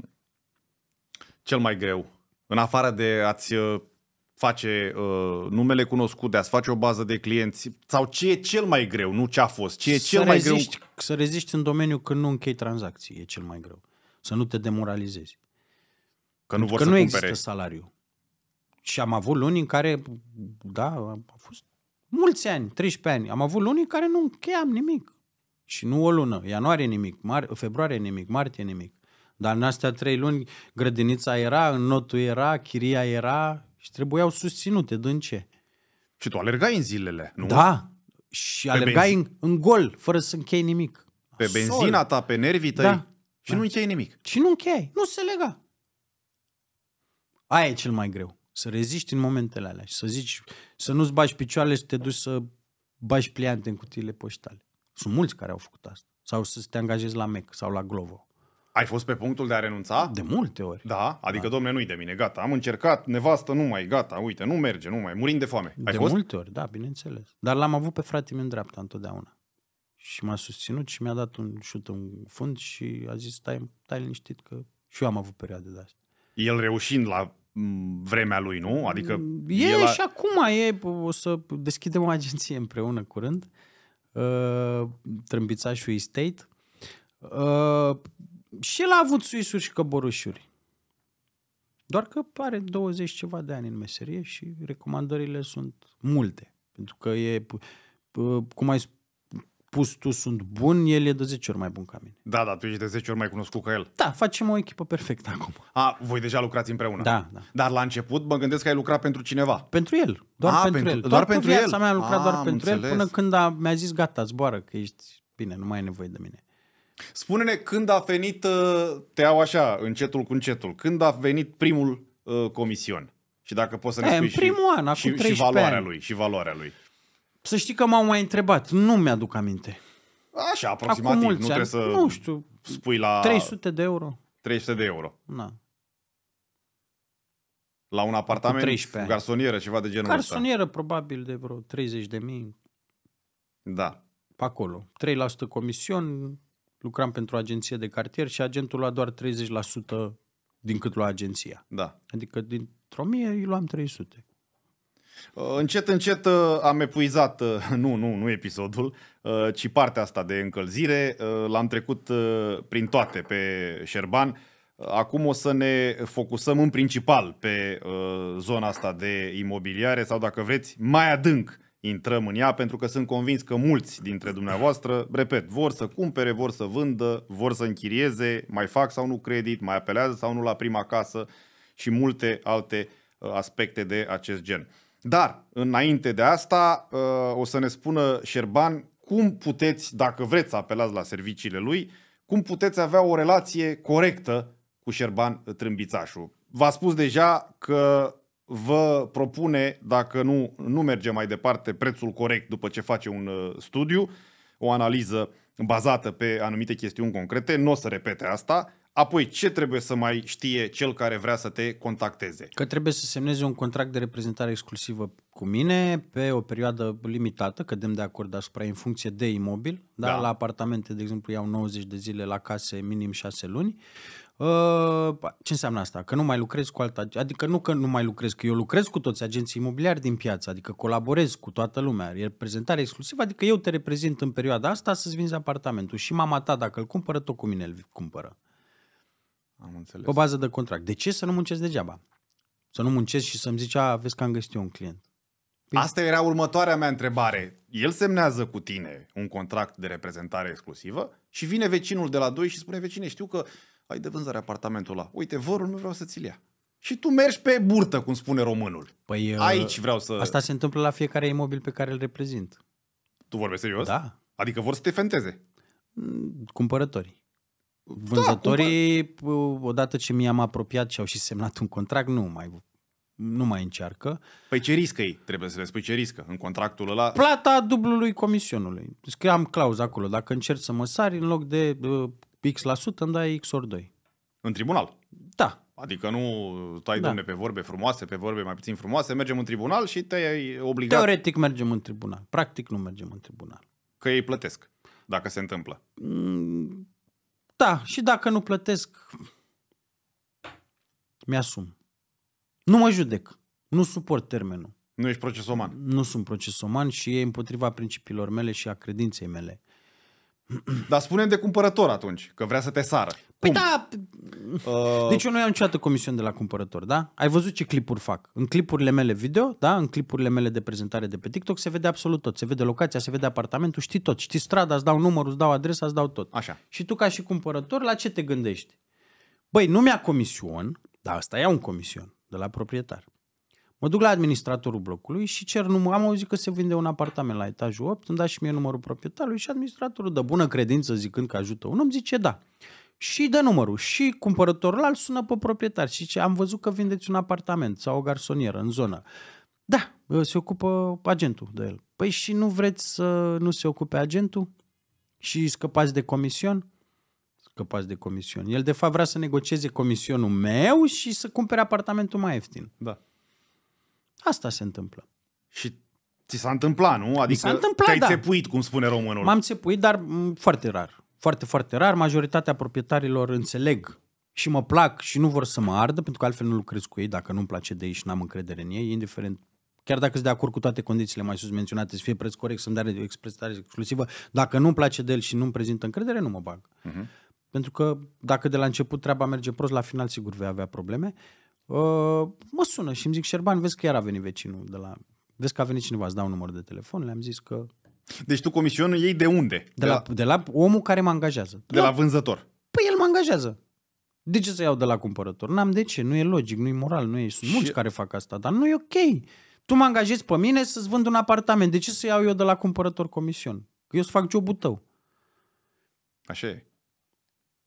cel mai greu? În afară de ați uh, face uh, numele cunoscut, de a-ți face o bază de clienți sau ce e cel mai greu, nu ce a fost, ce e cel să mai reziști, greu. Să reziști în domeniul când nu închei tranzacții, e cel mai greu. Să nu te demoralizezi. Că nu, vor că să nu există salariu. Și am avut luni în care, da, a fost mulți ani, 13 ani, am avut luni în care nu încheiam nimic. Și nu o lună, ianuarie nimic, mar- februarie nimic, martie nimic. Dar în astea trei luni grădinița era, notul era, chiria era, și trebuiau susținute dânce. Și tu alergai în zilele, nu? Da, și pe alergai benzi... în, în gol, fără să închei nimic. Pe benzina ta, pe nervii tăi da. și da. nu închei nimic. Și nu închei, nu se lega. Aia e cel mai greu, să reziști în momentele alea și să zici, să nu-ți bagi picioarele și să te duci să bagi pliante în cutiile poștale. Sunt mulți care au făcut asta. Sau să te angajezi la MEC sau la Glovo. Ai fost pe punctul de a renunța? De multe ori. Da, adică, da. domne, nu-i de mine, gata, am încercat, nevastă, nu mai, gata, uite, nu merge, nu mai, murim de foame. Ai de fost? multe ori, da, bineînțeles. Dar l-am avut pe fratele meu în dreapta întotdeauna. Și m-a susținut și mi-a dat un șut în fund și a zis, stai, stai liniștit că și eu am avut perioade de asta. El reușind la mm, vremea lui, nu? Adică e el a... și acum, e, o să deschidem o agenție împreună curând, uh, Trâmbițașul Estate. Uh, și el a avut suisuri și căborușuri. Doar că are 20 ceva de ani în meserie și recomandările sunt multe. Pentru că e, cum ai spus tu, sunt bun, el e de 10 ori mai bun ca mine. Da, da, tu ești de 10 ori mai cunoscut ca el. Da, facem o echipă perfectă acum. A, voi deja lucrați împreună. Da, da. Dar la început mă gândesc că ai lucrat pentru cineva. Pentru el, doar a, pentru, el. Doar, doar pentru viața el. mea am lucrat a, doar pentru înțeles. el până când a, mi-a zis gata, zboară, că ești bine, nu mai ai nevoie de mine. Spune-ne când a venit, uh, te iau așa, încetul cu încetul, când a venit primul uh, comision? Și dacă poți să ne spui în primul și, an, și, și valoarea ani. lui, și valoarea lui. Să știi că m-au mai întrebat, nu mi-aduc aminte. Așa, aproximativ, Acum nu trebuie ani, să nu știu, spui la 300 de euro. 300 de euro. Na. La un apartament, 13 garsonieră, ceva de genul Garsonieră ăsta. probabil de vreo 30 de mii. Da. Pe acolo. 3% comision, lucram pentru o agenție de cartier și agentul lua doar 30% din cât lua agenția. Da. Adică dintr-o mie îi luam 300. Uh, încet, încet uh, am epuizat, uh, nu, nu, nu episodul, ci partea asta de încălzire. L-am trecut prin toate pe Șerban. Acum o să ne focusăm în principal pe zona asta de imobiliare sau, dacă vreți, mai adânc intrăm în ea, pentru că sunt convins că mulți dintre dumneavoastră, repet, vor să cumpere, vor să vândă, vor să închirieze, mai fac sau nu credit, mai apelează sau nu la prima casă și multe alte uh, aspecte de acest gen. Dar, înainte de asta, uh, o să ne spună Șerban cum puteți, dacă vreți să apelați la serviciile lui, cum puteți avea o relație corectă cu Șerban Trâmbițașu. V-a spus deja că vă propune, dacă nu, nu merge mai departe, prețul corect după ce face un uh, studiu, o analiză bazată pe anumite chestiuni concrete, nu o să repete asta, Apoi, ce trebuie să mai știe cel care vrea să te contacteze? Că trebuie să semneze un contract de reprezentare exclusivă cu mine pe o perioadă limitată, cădem de acord asupra în funcție de imobil. Da? Da. La apartamente, de exemplu, iau 90 de zile, la case minim 6 luni. Ă, ce înseamnă asta? Că nu mai lucrez cu alta, adică nu că nu mai lucrez, că eu lucrez cu toți agenții imobiliari din piață, adică colaborez cu toată lumea, reprezentare exclusivă, adică eu te reprezint în perioada asta să-ți vinzi apartamentul și mama ta dacă îl cumpără, tot cu mine îl cumpără. Am înțeles. Pe bază de contract. De ce să nu muncesc degeaba? Să nu muncesc și să-mi zici, a, vezi că am găsit eu un client. Păi... Asta era următoarea mea întrebare. El semnează cu tine un contract de reprezentare exclusivă și vine vecinul de la doi și spune, vecine, știu că ai de vânzare apartamentul ăla. Uite, vorul nu vreau să ți-l ia. Și tu mergi pe burtă, cum spune românul. Păi, uh, Aici vreau să... Asta se întâmplă la fiecare imobil pe care îl reprezint. Tu vorbești serios? Da. Adică vor să te fenteze. Mm, cumpărătorii. Da, Vânzătorii, da, uh, cumpăr... odată ce mi-am apropiat și au și semnat un contract, nu mai nu mai încearcă. Păi ce riscă ei? Trebuie să le spui ce riscă în contractul ăla. Plata dublului comisionului. Deci am clauză acolo. Dacă încerci să mă sari, în loc de uh, X% la sută, îmi dai X ori 2. În tribunal? Da. Adică nu tai, da. domne, pe vorbe frumoase, pe vorbe mai puțin frumoase, mergem în tribunal și te-ai obligat... Teoretic mergem în tribunal. Practic nu mergem în tribunal. Că ei plătesc, dacă se întâmplă. Mm, da, și dacă nu plătesc, mi-asum. Nu mă judec. Nu suport termenul. Nu ești procesoman. Nu sunt procesoman și e împotriva principiilor mele și a credinței mele. Dar spune de cumpărător atunci, că vrea să te sară. Păi da, uh... deci eu nu iau niciodată comisiune de la cumpărător, da? Ai văzut ce clipuri fac. În clipurile mele video, da? În clipurile mele de prezentare de pe TikTok se vede absolut tot. Se vede locația, se vede apartamentul, știi tot. Știi strada, îți dau numărul, îți dau adresa, îți dau tot. Așa. Și tu ca și cumpărător, la ce te gândești? Băi, nu mi-a comision, dar asta ia un comision de la proprietar. Mă duc la administratorul blocului și cer număr. Am auzit că se vinde un apartament la etajul 8, îmi da și mie numărul proprietarului și administratorul de bună credință zicând că ajută un om, zice da. Și dă numărul. Și cumpărătorul al sună pe proprietar și zice am văzut că vindeți un apartament sau o garsonieră în zonă. Da, uh, se ocupă agentul de el. Păi și nu vreți să nu se ocupe agentul? Și scăpați de comision? Scăpați de comision. El de fapt vrea să negocieze comisionul meu și să cumpere apartamentul mai ieftin. Da. Asta se întâmplă. Și ți s-a întâmplat, nu? Adică s-a întâmplat, te-ai da. țepuit, cum spune românul. M-am țepuit, dar mm, foarte rar. Foarte, foarte rar. Majoritatea proprietarilor înțeleg și mă plac și nu vor să mă ardă, pentru că altfel nu lucrez cu ei dacă nu-mi place de ei și n-am încredere în ei, indiferent chiar dacă sunt de acord cu toate condițiile mai sus menționate, să fie preț corect, să-mi dea expresare exclusivă, dacă nu-mi place de el și nu-mi prezintă încredere, nu mă bag. Uh-huh. Pentru că dacă de la început treaba merge prost, la final sigur vei avea probleme. Uh, Uh, mă sună și îmi zic, Șerban, vezi că iar a venit vecinul de la... Vezi că a venit cineva, îți dau un număr de telefon, le-am zis că... Deci tu comisionul ei de unde? De, de, la, la... de la omul care mă angajează. De, de la... la da. vânzător. Păi el mă angajează. De ce să iau de la cumpărător? N-am de ce, nu e logic, nu e moral, nu e... Sunt și... mulți care fac asta, dar nu e ok. Tu mă angajezi pe mine să-ți vând un apartament. De ce să iau eu de la cumpărător comision? Că eu să fac jobul tău. Așa e.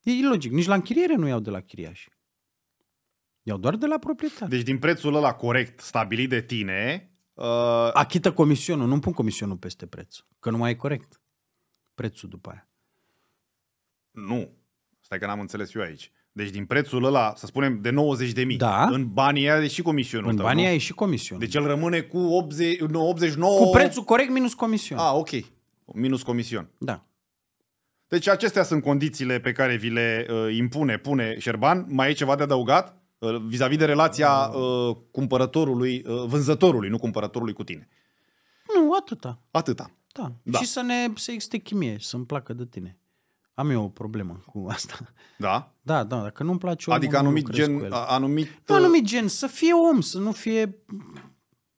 E logic. Nici la închiriere nu iau de la chiriași. Iau doar de la proprietar. Deci din prețul ăla corect stabilit de tine... Uh... Achită comisionul, nu pun comisionul peste preț, că nu mai e corect prețul după aia. Nu, stai că n-am înțeles eu aici. Deci din prețul ăla, să spunem, de 90 de mii, da. în banii aia e și comisionul În tău, banii aia e și comisionul. Deci el rămâne cu 80, 89... Cu prețul corect minus comision. Ah, ok. Minus comision. Da. Deci acestea sunt condițiile pe care vi le uh, impune, pune Șerban. Mai e ceva de adăugat? Uh, vis-a-vis de relația da. uh, cumpărătorului, uh, vânzătorului, nu cumpărătorului cu tine. Nu, atâta. Atâta. Da. da. Și să ne să existe chimie, să-mi placă de tine. Am eu o problemă cu asta. Da? Da, da, dacă nu-mi place omul, Adică anumit nu gen, anumit... Nu da, uh, anumit gen, să fie om, să nu fie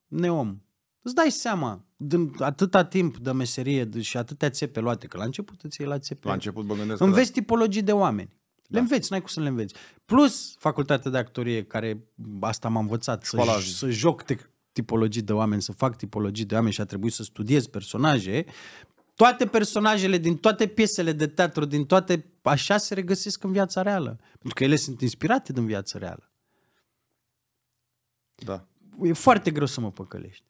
neom. Îți dai seama, din atâta timp de meserie și atâtea țepe luate, că la început îți iei la țepe. La început mă gândesc Înveți da. tipologii de oameni. Da. Le înveți, n-ai cum să le înveți. Plus facultatea de actorie, care asta m-a învățat, să, să joc te- tipologii de oameni, să fac tipologii de oameni și a trebuit să studiez personaje, toate personajele din toate piesele de teatru, din toate, așa se regăsesc în viața reală. Pentru că ele sunt inspirate din viața reală. Da. E foarte greu să mă păcălești.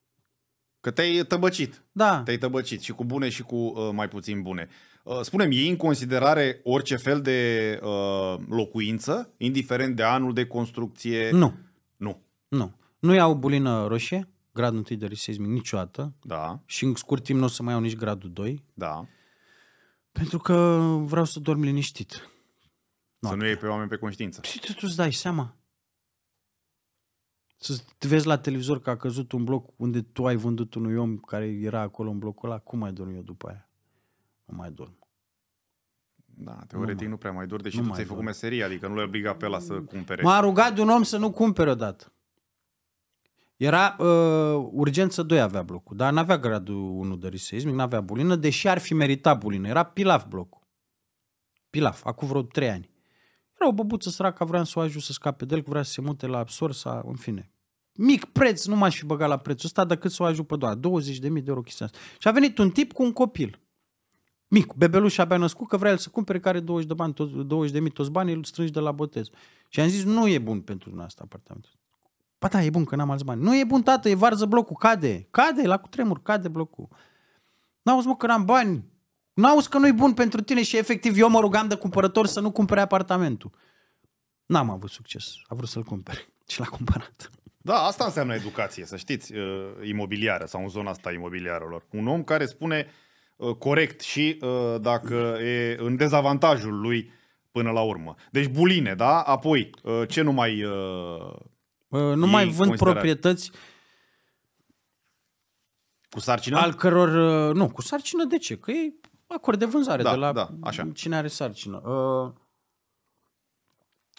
Că te-ai tăbăcit. Da. Te-ai tăbăcit și cu bune și cu uh, mai puțin bune. Uh, spunem, iei în considerare orice fel de uh, locuință, indiferent de anul de construcție? Nu. Nu. Nu. Nu iau bulină roșie, gradul 1 de risc seismic niciodată. Da. Și în scurt timp nu o să mai iau nici gradul 2. Da. Pentru că vreau să dorm liniștit. Noaptea. Să nu iei pe oameni pe conștiință. Și păi tu îți dai seama. Să te vezi la televizor că a căzut un bloc unde tu ai vândut unui om care era acolo în blocul ăla, cum ai dormit eu după aia? nu mai dorm. Da, teoretic nu, nu prea mai dur, deși nu tu ți-ai făcut meseria, adică nu le obliga pe ăla să cumpere. M-a rugat de un om să nu cumpere odată. Era uh, urgență 2 avea blocul, dar n-avea gradul 1 de risc seismic, n-avea bulină, deși ar fi meritat bulină. Era pilaf blocul. Pilaf, acum vreo 3 ani. Era o băbuță săracă, vrea să o ajut să scape de el, vrea să se mute la sau, în fine. Mic preț, nu m-aș fi băgat la prețul ăsta, decât să o ajut pe doar 20.000 de euro chestia asta. Și a venit un tip cu un copil mic, bebeluș abia născut, că vrea el să cumpere, care 20 de bani, 20 de mii, toți banii, îl strângi de la botez. Și am zis, nu e bun pentru noi asta apartamentul. Pa da, e bun că n-am alți bani. Nu e bun, tată, e varză blocul, cade, cade la cutremur, cade blocul. N-auzi, mă, că n-am bani. N-auzi că nu-i bun pentru tine și efectiv eu mă rugam de cumpărător să nu cumpere apartamentul. N-am avut succes, a vrut să-l cumpere și l-a cumpărat. Da, asta înseamnă educație, să știți, uh, imobiliară sau în zona asta imobiliarelor. Un om care spune, Uh, corect și uh, dacă e în dezavantajul lui până la urmă. Deci buline, da? Apoi, uh, ce nu mai... Nu mai vând considerat? proprietăți cu sarcină? Al căror... Nu, cu sarcină de ce? Că e acord de vânzare da, de la da, așa. cine are sarcină.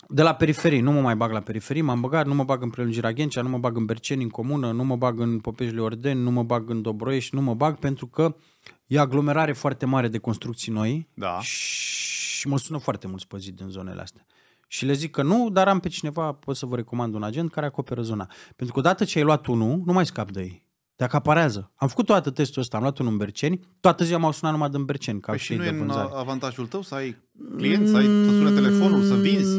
De la periferii, nu mă mai bag la periferii, m-am băgat, nu mă bag în prelungirea Ghencea, nu mă bag în Berceni, în Comună, nu mă bag în Popeșle Orden, nu mă bag în Dobroiești, nu mă bag pentru că uh, E aglomerare foarte mare de construcții noi da. și mă sună foarte mulți pe zi din zonele astea. Și le zic că nu, dar am pe cineva, pot să vă recomand un agent care acoperă zona. Pentru că odată ce ai luat unul, nu mai scap de ei. Te acaparează. Am făcut toată testul ăsta, am luat unul în Berceni, toată ziua m-au sunat numai din Berceni. Ca păi și nu de e în avantajul tău să ai client, să ai să sune mm. telefonul, să vinzi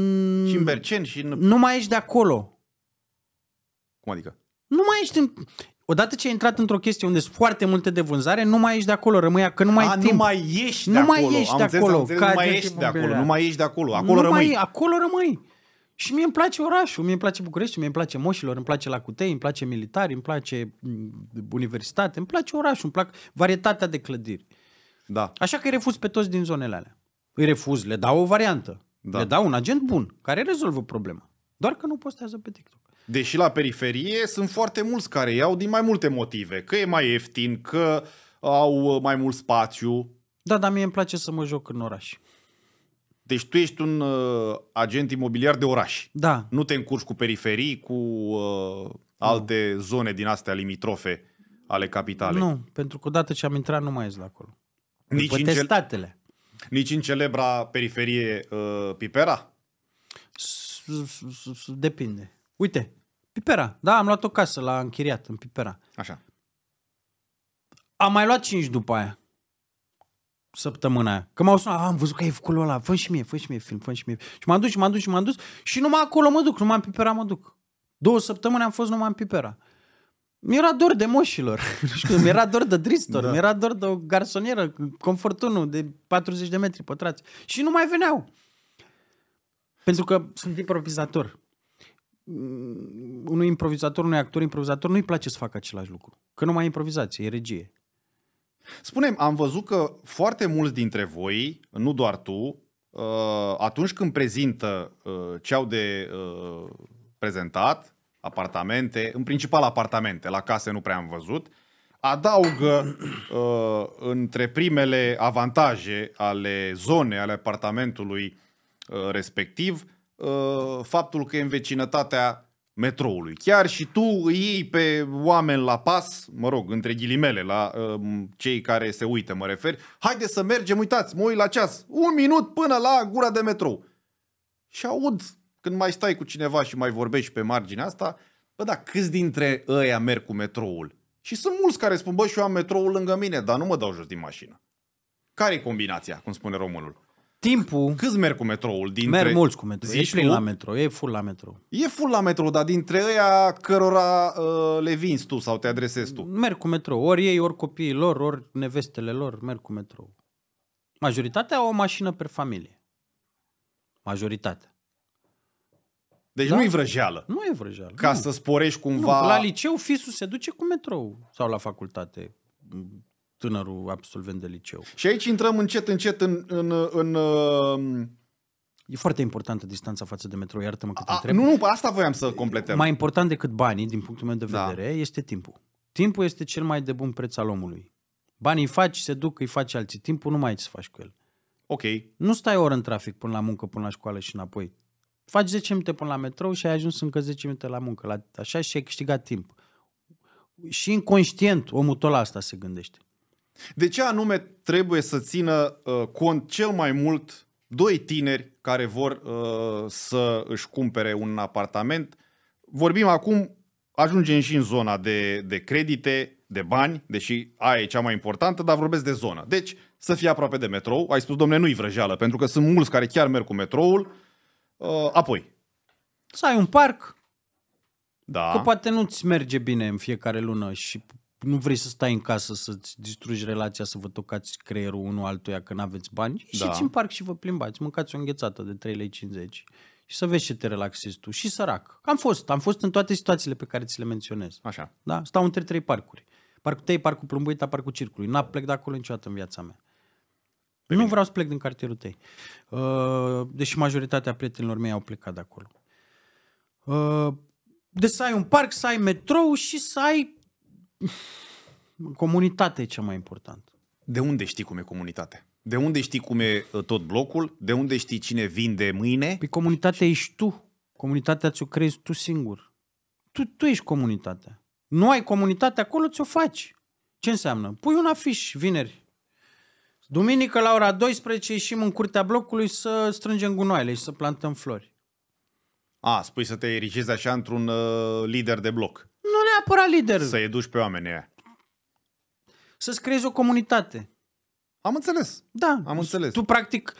și în Berceni și în... Nu mai ești de acolo. Cum adică? Nu mai ești în odată ce ai intrat într-o chestie unde sunt foarte multe de vânzare, nu mai ești de acolo, rămâi că nu mai ai timp. nu mai ieși de nu acolo. Mai ești de acolo. Înțeles, nu mai ieși de acolo, nu mai ieși de acolo, acolo nu rămâi. Mai, acolo rămâi. Și mie îmi place orașul, mie îmi place București, mie îmi place moșilor, îmi place Lacutei, îmi place militari, îmi place mm, universitate, îmi place orașul, îmi plac varietatea de clădiri. Da. Așa că îi refuz pe toți din zonele alea. Îi refuz, le dau o variantă. Da. Le dau un agent bun care rezolvă problema. Doar că nu postează pe TikTok. Deși la periferie sunt foarte mulți care iau din mai multe motive. Că e mai ieftin, că au uh, mai mult spațiu. Da, dar mie îmi place să mă joc în oraș. Deci tu ești un uh, agent imobiliar de oraș. Da. Nu te încurci cu periferii, cu uh, alte nu. zone din astea limitrofe ale capitalei. Nu, pentru că odată ce am intrat nu mai ești la acolo. Nici în cel... Nici în celebra periferie uh, Pipera? depinde. Uite, Pipera. Da, am luat o casă la închiriat în Pipera. Așa. Am mai luat 5 după aia. Săptămâna aia. Că m-au sunat, am văzut că ai făcut ăla, fă și mie, fă și mie film, fă și mie. Și m-am dus, și m-am dus, și m-am dus și numai acolo mă duc, numai în Pipera mă duc. Două săptămâni am fost numai în Pipera. Mi-era dor de moșilor, mi-era dor de dristor, da. mi-era dor de o garsonieră, confortul de 40 de metri pătrați. Și nu mai veneau. Pentru că sunt improvizator. Mm, unui improvizator, unui actor improvizator nu-i place să facă același lucru. Că nu mai e improvizație, e regie. Spunem, am văzut că foarte mulți dintre voi, nu doar tu, uh, atunci când prezintă uh, ce au de uh, prezentat, apartamente, în principal apartamente, la case nu prea am văzut, adaugă între primele avantaje ale zonei, ale apartamentului, Uh, respectiv uh, faptul că e în vecinătatea metroului. Chiar și tu îi iei pe oameni la pas, mă rog, între ghilimele, la um, cei care se uită, mă refer, haide să mergem, uitați, mă uit la ceas, un minut până la gura de metrou. Și aud, când mai stai cu cineva și mai vorbești pe marginea asta, bă, da, câți dintre ăia merg cu metroul? Și sunt mulți care spun, bă, și eu am metroul lângă mine, dar nu mă dau jos din mașină. Care e combinația, cum spune românul? timpul... Câți merg cu metroul? Dintre... Merg mulți cu metroul. e plin la metrou, e full la metrou. E full la metrou, dar dintre ăia cărora uh, le vinzi tu sau te adresezi tu? Merg cu metrou, ori ei, ori copiii lor, ori nevestele lor, merg cu metrou. Majoritatea au o mașină per familie. Majoritatea. Deci da? nu e vrăjeală. Nu e vrăjeală. Ca nu. să sporești cumva... Nu, la liceu fisul se duce cu metrou sau la facultate tânărul absolvent de liceu. Și aici intrăm încet, încet în... în, în uh... E foarte importantă distanța față de metrou, iartă-mă că te întreb. Nu, nu, asta voiam să completăm. Mai important decât banii, din punctul meu de da. vedere, da. este timpul. Timpul este cel mai de bun preț al omului. Banii îi faci, se duc, îi faci alții. Timpul nu mai ai ce să faci cu el. Ok. Nu stai oră în trafic până la muncă, până la școală și înapoi. Faci 10 minute până la metrou și ai ajuns încă 10 minute la muncă. La, așa și ai câștigat timp. Și inconștient omul tot la asta se gândește. De ce anume trebuie să țină uh, cont cel mai mult doi tineri care vor uh, să își cumpere un apartament? Vorbim acum, ajungem și în zona de, de credite, de bani, deși aia e cea mai importantă, dar vorbesc de zonă. Deci, să fie aproape de metrou. Ai spus, domne, nu-i vrăjeală, pentru că sunt mulți care chiar merg cu metroul. Uh, apoi. Să ai un parc, da. Că poate nu-ți merge bine în fiecare lună și nu vrei să stai în casă, să-ți distrugi relația, să vă tocați creierul unul altuia că n-aveți bani, da. și în parc și vă plimbați, mâncați o înghețată de 3,50 lei și să vezi ce te relaxezi tu. Și sărac. Am fost, am fost în toate situațiile pe care ți le menționez. Așa. Da? Stau între trei parcuri. Parcul tăi, parcul plumbuit, parcul circului. N-a plec de acolo niciodată în viața mea. Pe nu mine. vreau să plec din cartierul tăi. Uh, deși majoritatea prietenilor mei au plecat de acolo. Uh, de să ai un parc, să ai metrou și să ai comunitatea e cea mai importantă. De unde știi cum e comunitatea? De unde știi cum e ă, tot blocul? De unde știi cine vinde mâine? Pe păi comunitatea ești tu. Comunitatea ți-o crezi tu singur. Tu, tu ești comunitatea. Nu ai comunitate acolo, ți-o faci. Ce înseamnă? Pui un afiș vineri. Duminică la ora 12 ieșim în curtea blocului să strângem gunoaiele și să plantăm flori. A, spui să te erigezi așa într-un uh, lider de bloc neapărat lider. Să educi pe oamenii aia. Să-ți creezi o comunitate. Am înțeles. Da. Am înțeles. Tu, practic,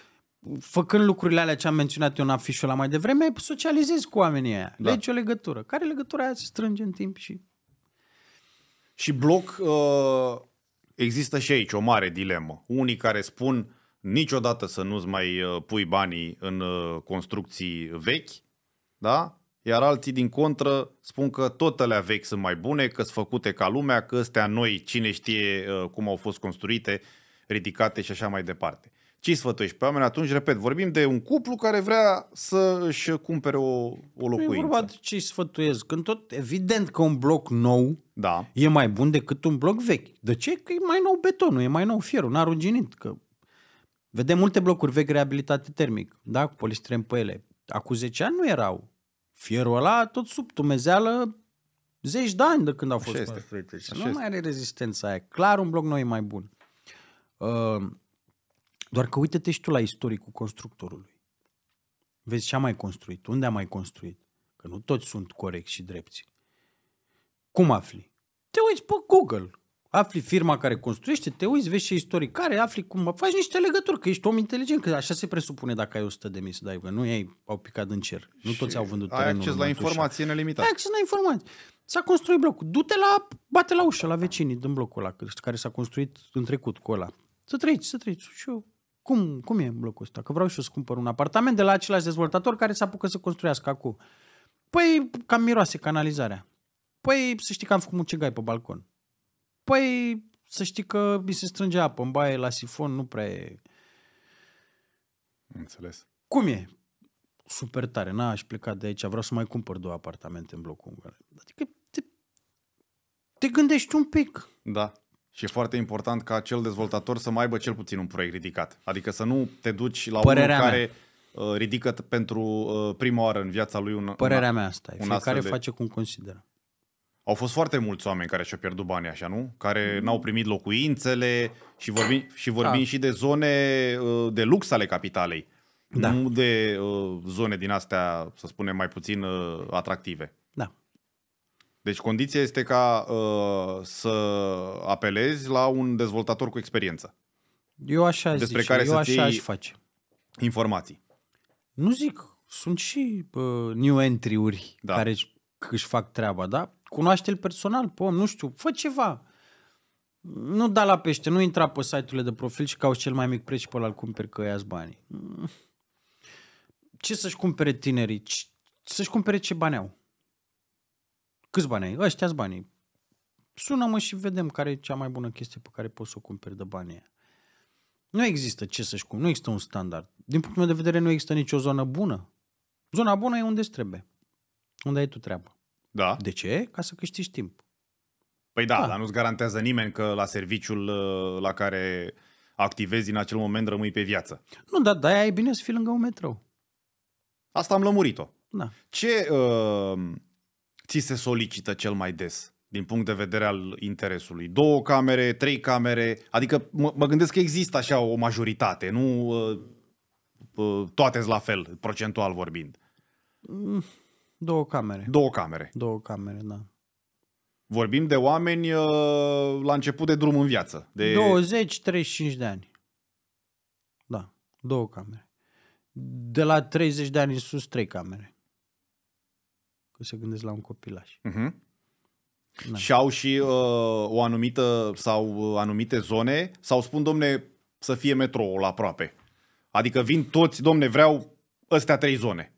făcând lucrurile alea ce am menționat eu în afișul la mai devreme, socializezi cu oamenii aia. Da. Legi deci o legătură. Care legătura aia se strânge în timp și... Și bloc, uh, există și aici o mare dilemă. Unii care spun niciodată să nu-ți mai uh, pui banii în uh, construcții vechi, da? iar alții din contră spun că tot alea vechi sunt mai bune, că sunt făcute ca lumea, că astea noi, cine știe uh, cum au fost construite, ridicate și așa mai departe. Ce sfătuiești pe păi, oameni? Atunci, repet, vorbim de un cuplu care vrea să își cumpere o, o păi, locuință. e vorba de ce sfătuiesc. Când tot, evident că un bloc nou da. e mai bun decât un bloc vechi. De ce? Că e mai nou betonul, e mai nou fierul, n-a ruginit. Că... Vedem multe blocuri vechi reabilitate termic, da? cu polistiren pe ele. Acum 10 ani nu erau fierul ăla, tot sub tumezeală, zeci de ani de când au fost deci, Așa construite. așa nu mai are rezistența aia. Clar, un bloc nou e mai bun. Uh, doar că uite-te și tu la istoricul constructorului. Vezi ce a mai construit, unde a mai construit. Că nu toți sunt corecți și drepți. Cum afli? Te uiți pe Google afli firma care construiește, te uiți, vezi ce istoric care, afli cum, faci niște legături, că ești om inteligent, că așa se presupune dacă ai 100 de mii să dai, că nu ei au picat în cer, nu toți au vândut terenul. Ai acces la informație nelimitat. Ai acces la informații. S-a construit blocul. Du-te la, bate la ușă la vecinii din blocul ăla care s-a construit în trecut cu ăla. Să trăiți, să trăiți. Și eu, cum, cum e blocul ăsta? Că vreau și eu să cumpăr un apartament de la același dezvoltator care se apucă să construiască acum. Păi, cam miroase canalizarea. Păi, să știi că am făcut mucegai pe balcon. Păi, să știi că mi se strânge apă în baie la sifon, nu prea e... Înțeles. Cum e? Super tare, n-aș pleca de aici, vreau să mai cumpăr două apartamente în blocul Ungar. Adică te, te gândești un pic. Da. Și e foarte important ca acel dezvoltator să mai aibă cel puțin un proiect ridicat. Adică să nu te duci la Părerea unul care... Mea uh, ridică pentru uh, prima oară în viața lui un Părerea mea asta e. Fiecare de... face cum consideră. Au fost foarte mulți oameni care și-au pierdut banii așa, nu? Care mm. n-au primit locuințele și vorbim, și, vorbim da. și de zone uh, de lux ale capitalei. Da. Nu de uh, zone din astea, să spunem, mai puțin uh, atractive. Da. Deci condiția este ca să apelezi la un dezvoltator cu experiență. Eu așa aș Despre zice, care eu să așa aș face. Informații. Nu zic, sunt și uh, new entry-uri da. care își fac treaba, da? cunoaște-l personal po, nu știu, fă ceva. Nu da la pește, nu intra pe site-urile de profil și cauți cel mai mic preț și pe ăla cumperi că ia banii. Ce să-și cumpere tinerii? Ce, să-și cumpere ce bani au. Câți bani ai? ăștia banii. Sună-mă și vedem care e cea mai bună chestie pe care poți să o cumperi de banii aia. Nu există ce să-și cum, nu există un standard. Din punctul meu de vedere nu există nicio zonă bună. Zona bună e unde trebuie. Unde ai tu treabă. Da. De ce? Ca să câștigi timp. Păi da, da. dar nu-ți garantează nimeni că la serviciul uh, la care activezi în acel moment rămâi pe viață. Nu, dar de e bine să fii lângă un metrou. Asta am lămurit-o. Da. Ce uh, ți se solicită cel mai des din punct de vedere al interesului? Două camere, trei camere? Adică mă, mă gândesc că există așa o majoritate, nu uh, uh, toate la fel, procentual vorbind. Mm. Două camere. Două camere. Două camere, da. Vorbim de oameni uh, la început de drum în viață. De... 20-35 de ani. Da, două camere. De la 30 de ani în sus, trei camere. Că se gândesc la un copilaș. Uh-huh. Da. Și au și uh, o anumită sau uh, anumite zone sau spun, domne, să fie metroul aproape. Adică vin toți, domne, vreau ăstea trei zone.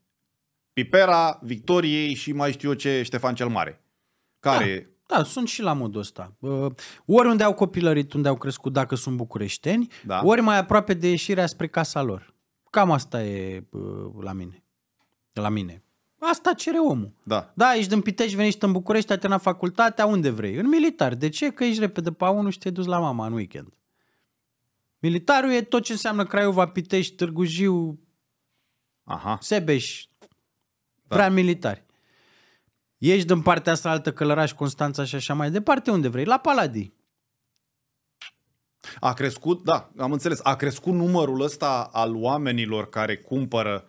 Pipera, Victoriei și mai știu eu ce Ștefan cel Mare. Care... Da, da sunt și la modul ăsta. Uh, unde au copilărit, unde au crescut, dacă sunt bucureșteni, da. ori mai aproape de ieșirea spre casa lor. Cam asta e uh, la mine. La mine. Asta cere omul. Da. Da, ești din Pitești, veniști în București, ai terminat facultatea, unde vrei? În militar. De ce? Că ești repede pe unul și te duci la mama în weekend. Militarul e tot ce înseamnă Craiova, Pitești, Târgu Jiu, Aha. Sebeș, da. prea militari. Ești din partea asta altă, Călăraș, Constanța și așa mai departe, unde vrei, la Paladii. A crescut, da, am înțeles, a crescut numărul ăsta al oamenilor care cumpără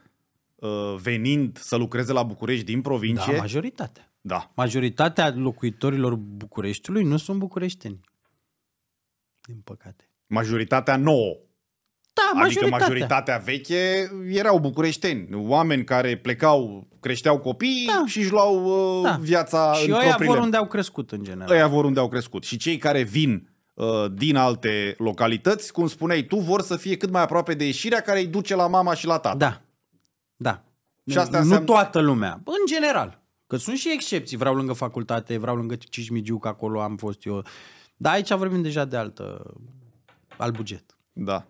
uh, venind să lucreze la București din provincie? Da, majoritatea. Da. Majoritatea locuitorilor Bucureștiului nu sunt bucureșteni. Din păcate. Majoritatea nouă. Da, adică majoritatea. Adică majoritatea veche erau bucureșteni, oameni care plecau, creșteau copii da. și își luau uh, da. viața și în Și ăia vor unde au crescut, în general. Ăia vor unde au crescut. Și cei care vin uh, din alte localități, cum spuneai tu, vor să fie cât mai aproape de ieșirea care îi duce la mama și la tata. Da, da. Și asta nu înseamnă... toată lumea, în general. Că sunt și excepții, vreau lângă facultate, vreau lângă că acolo am fost eu. Dar aici vorbim deja de altă, alt buget. Da.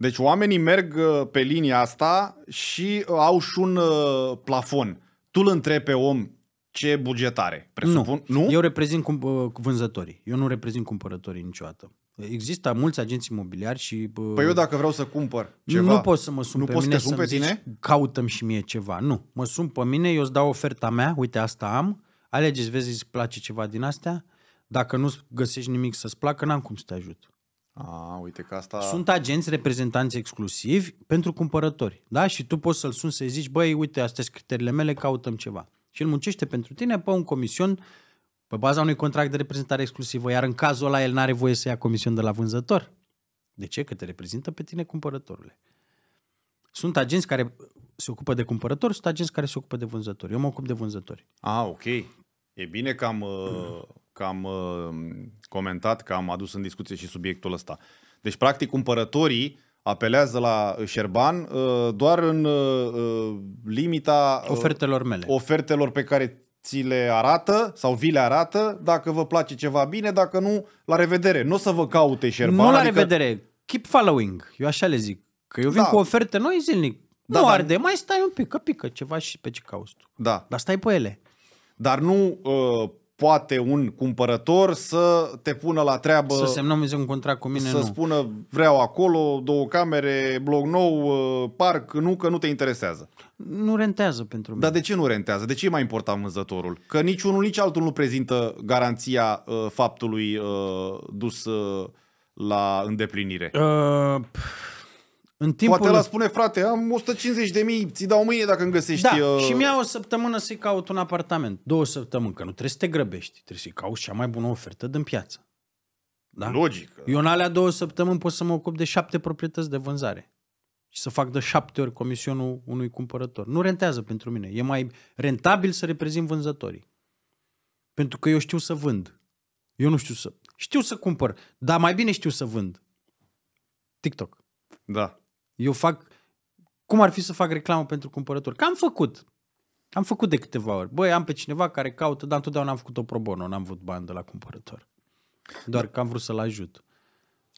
Deci oamenii merg uh, pe linia asta și uh, au și un uh, plafon. Tu îl întrebi pe om ce bugetare, presupun? Nu. nu? Eu reprezint vânzătorii. Eu nu reprezint cumpărătorii niciodată. Există mulți agenți imobiliari și... Păi eu dacă vreau să cumpăr ceva... Nu pot să mă sun nu pe poți mine să sun zici, caută și mie ceva. Nu. Mă sun pe mine, eu îți dau oferta mea, uite asta am, alegeți, vezi, îți place ceva din astea, dacă nu găsești nimic să-ți placă, n-am cum să te ajut. A, uite că asta... Sunt agenți reprezentanți exclusivi pentru cumpărători. Da? Și tu poți să-l suni să-i zici, băi, uite, astea sunt criteriile mele, cautăm ceva. Și el muncește pentru tine pe un comision pe baza unui contract de reprezentare exclusivă, iar în cazul ăla el n-are voie să ia comision de la vânzător. De ce? Că te reprezintă pe tine cumpărătorule. Sunt agenți care se ocupă de cumpărători, sunt agenți care se ocupă de vânzători. Eu mă ocup de vânzători. Ah, ok. E bine că am, uh, că am uh, comentat, că am adus în discuție și subiectul ăsta. Deci, practic, cumpărătorii apelează la Șerban uh, doar în uh, limita ofertelor mele. Ofertelor pe care ți le arată sau vi le arată, dacă vă place ceva bine, dacă nu, la revedere. Nu o să vă caute Șerban. Nu la adică... revedere, keep following, eu așa le zic. Că eu vin da. cu oferte noi zilnic. Da, nu dar... arde, mai stai un pic, că pică ceva și pe ce cauți tu. Da. Dar stai pe ele. Dar nu uh, poate un cumpărător să te pună la treabă. Să semnăm un contract cu mine, Să nu. spună vreau acolo două camere, bloc nou, uh, parc, nu că nu te interesează. Nu rentează pentru mine. Dar de ce nu rentează? De ce e mai important vânzătorul? Că niciunul, nici altul nu prezintă garanția uh, faptului uh, dus uh, la îndeplinire. Uh, în timpul... Poate la spune, frate, am 150 de mii, ți dau mâine dacă îmi găsești... Da, uh... și mi a o săptămână să-i caut un apartament, două săptămâni, că nu trebuie să te grăbești, trebuie să-i cauți cea mai bună ofertă din piață. Da? Logic. Eu în alea două săptămâni pot să mă ocup de șapte proprietăți de vânzare și să fac de șapte ori comisionul unui cumpărător. Nu rentează pentru mine. E mai rentabil să reprezint vânzătorii. Pentru că eu știu să vând. Eu nu știu să... Știu să cumpăr, dar mai bine știu să vând. TikTok. Da. Eu fac... Cum ar fi să fac reclamă pentru cumpărători? Că am făcut. Am făcut de câteva ori. Băi, am pe cineva care caută, dar întotdeauna am făcut-o pro bono, n-am avut bani de la cumpărător. Doar că am vrut să-l ajut.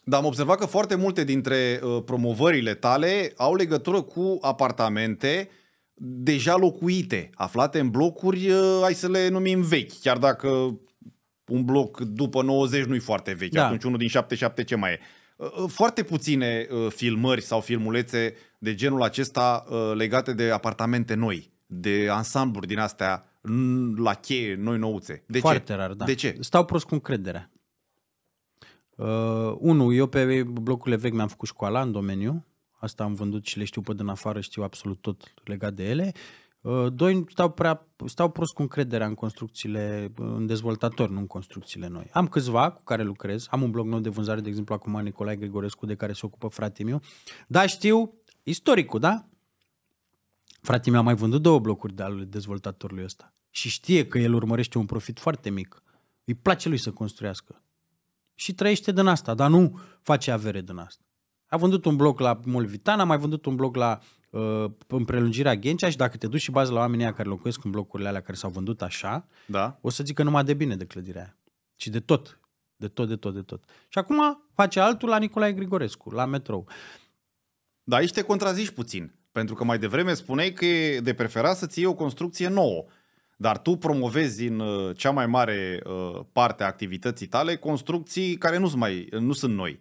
Dar am observat că foarte multe dintre uh, promovările tale au legătură cu apartamente deja locuite, aflate în blocuri, uh, hai să le numim vechi, chiar dacă un bloc după 90 nu-i foarte vechi, da. atunci unul din 77 ce mai e. Uh, foarte puține uh, filmări sau filmulețe de genul acesta uh, legate de apartamente noi, de ansambluri din astea la cheie, noi nouțe. De foarte ce? rar, da. De ce? Stau prost cu încrederea. Uh, unu, eu pe blocurile vechi mi-am făcut școala în domeniu, asta am vândut și le știu pe din afară, știu absolut tot legat de ele Uh, doi, stau, prea, stau prost cu încrederea în construcțiile, uh, în dezvoltatori, nu în construcțiile noi. Am câțiva cu care lucrez, am un blog nou de vânzare, de exemplu, acum Nicolae Grigorescu, de care se ocupă fratele meu, dar știu istoricul, da? Fratele meu a mai vândut două blocuri de al dezvoltatorului ăsta și știe că el urmărește un profit foarte mic. Îi place lui să construiască și trăiește din asta, dar nu face avere din asta. A vândut un bloc la Molvitan, a mai vândut un bloc la Uh, în prelungirea Ghencea și dacă te duci și bază la oamenii care locuiesc în blocurile alea care s-au vândut așa, da. o să zică numai de bine de clădirea aia. Și de tot. De tot, de tot, de tot. Și acum face altul la Nicolae Grigorescu, la metrou. Da, aici te contrazici puțin. Pentru că mai devreme spuneai că e de preferat să iei o construcție nouă. Dar tu promovezi în uh, cea mai mare uh, parte a activității tale construcții care nu sunt, mai, nu sunt noi.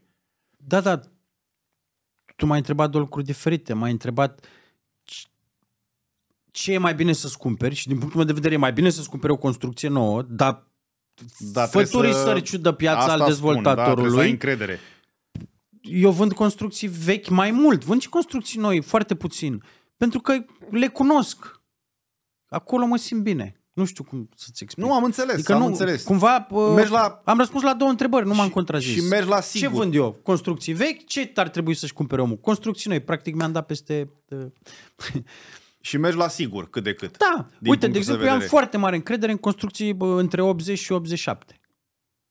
Da, da, tu m-ai întrebat de lucruri diferite. M-ai întrebat ce e mai bine să-ți cumperi și din punctul meu de vedere e mai bine să-ți cumperi o construcție nouă, dar da, fă tu să... de piața al dezvoltatorului. Spun, da, încredere. Eu vând construcții vechi mai mult, vând și construcții noi foarte puțin, pentru că le cunosc. Acolo mă simt bine. Nu știu cum să-ți explic. Nu am înțeles, adică am nu, înțeles. Cumva mergi uh, la... am răspuns la două întrebări, nu m-am contrazis. Și mergi la sigur. Ce vând eu? Construcții vechi? Ce ar trebui să-și cumpere omul? Construcții noi. Practic mi-am dat peste... Uh, și mergi la sigur, cât de cât. Da. Uite, de exemplu, eu am foarte mare încredere în construcții bă, între 80 și 87.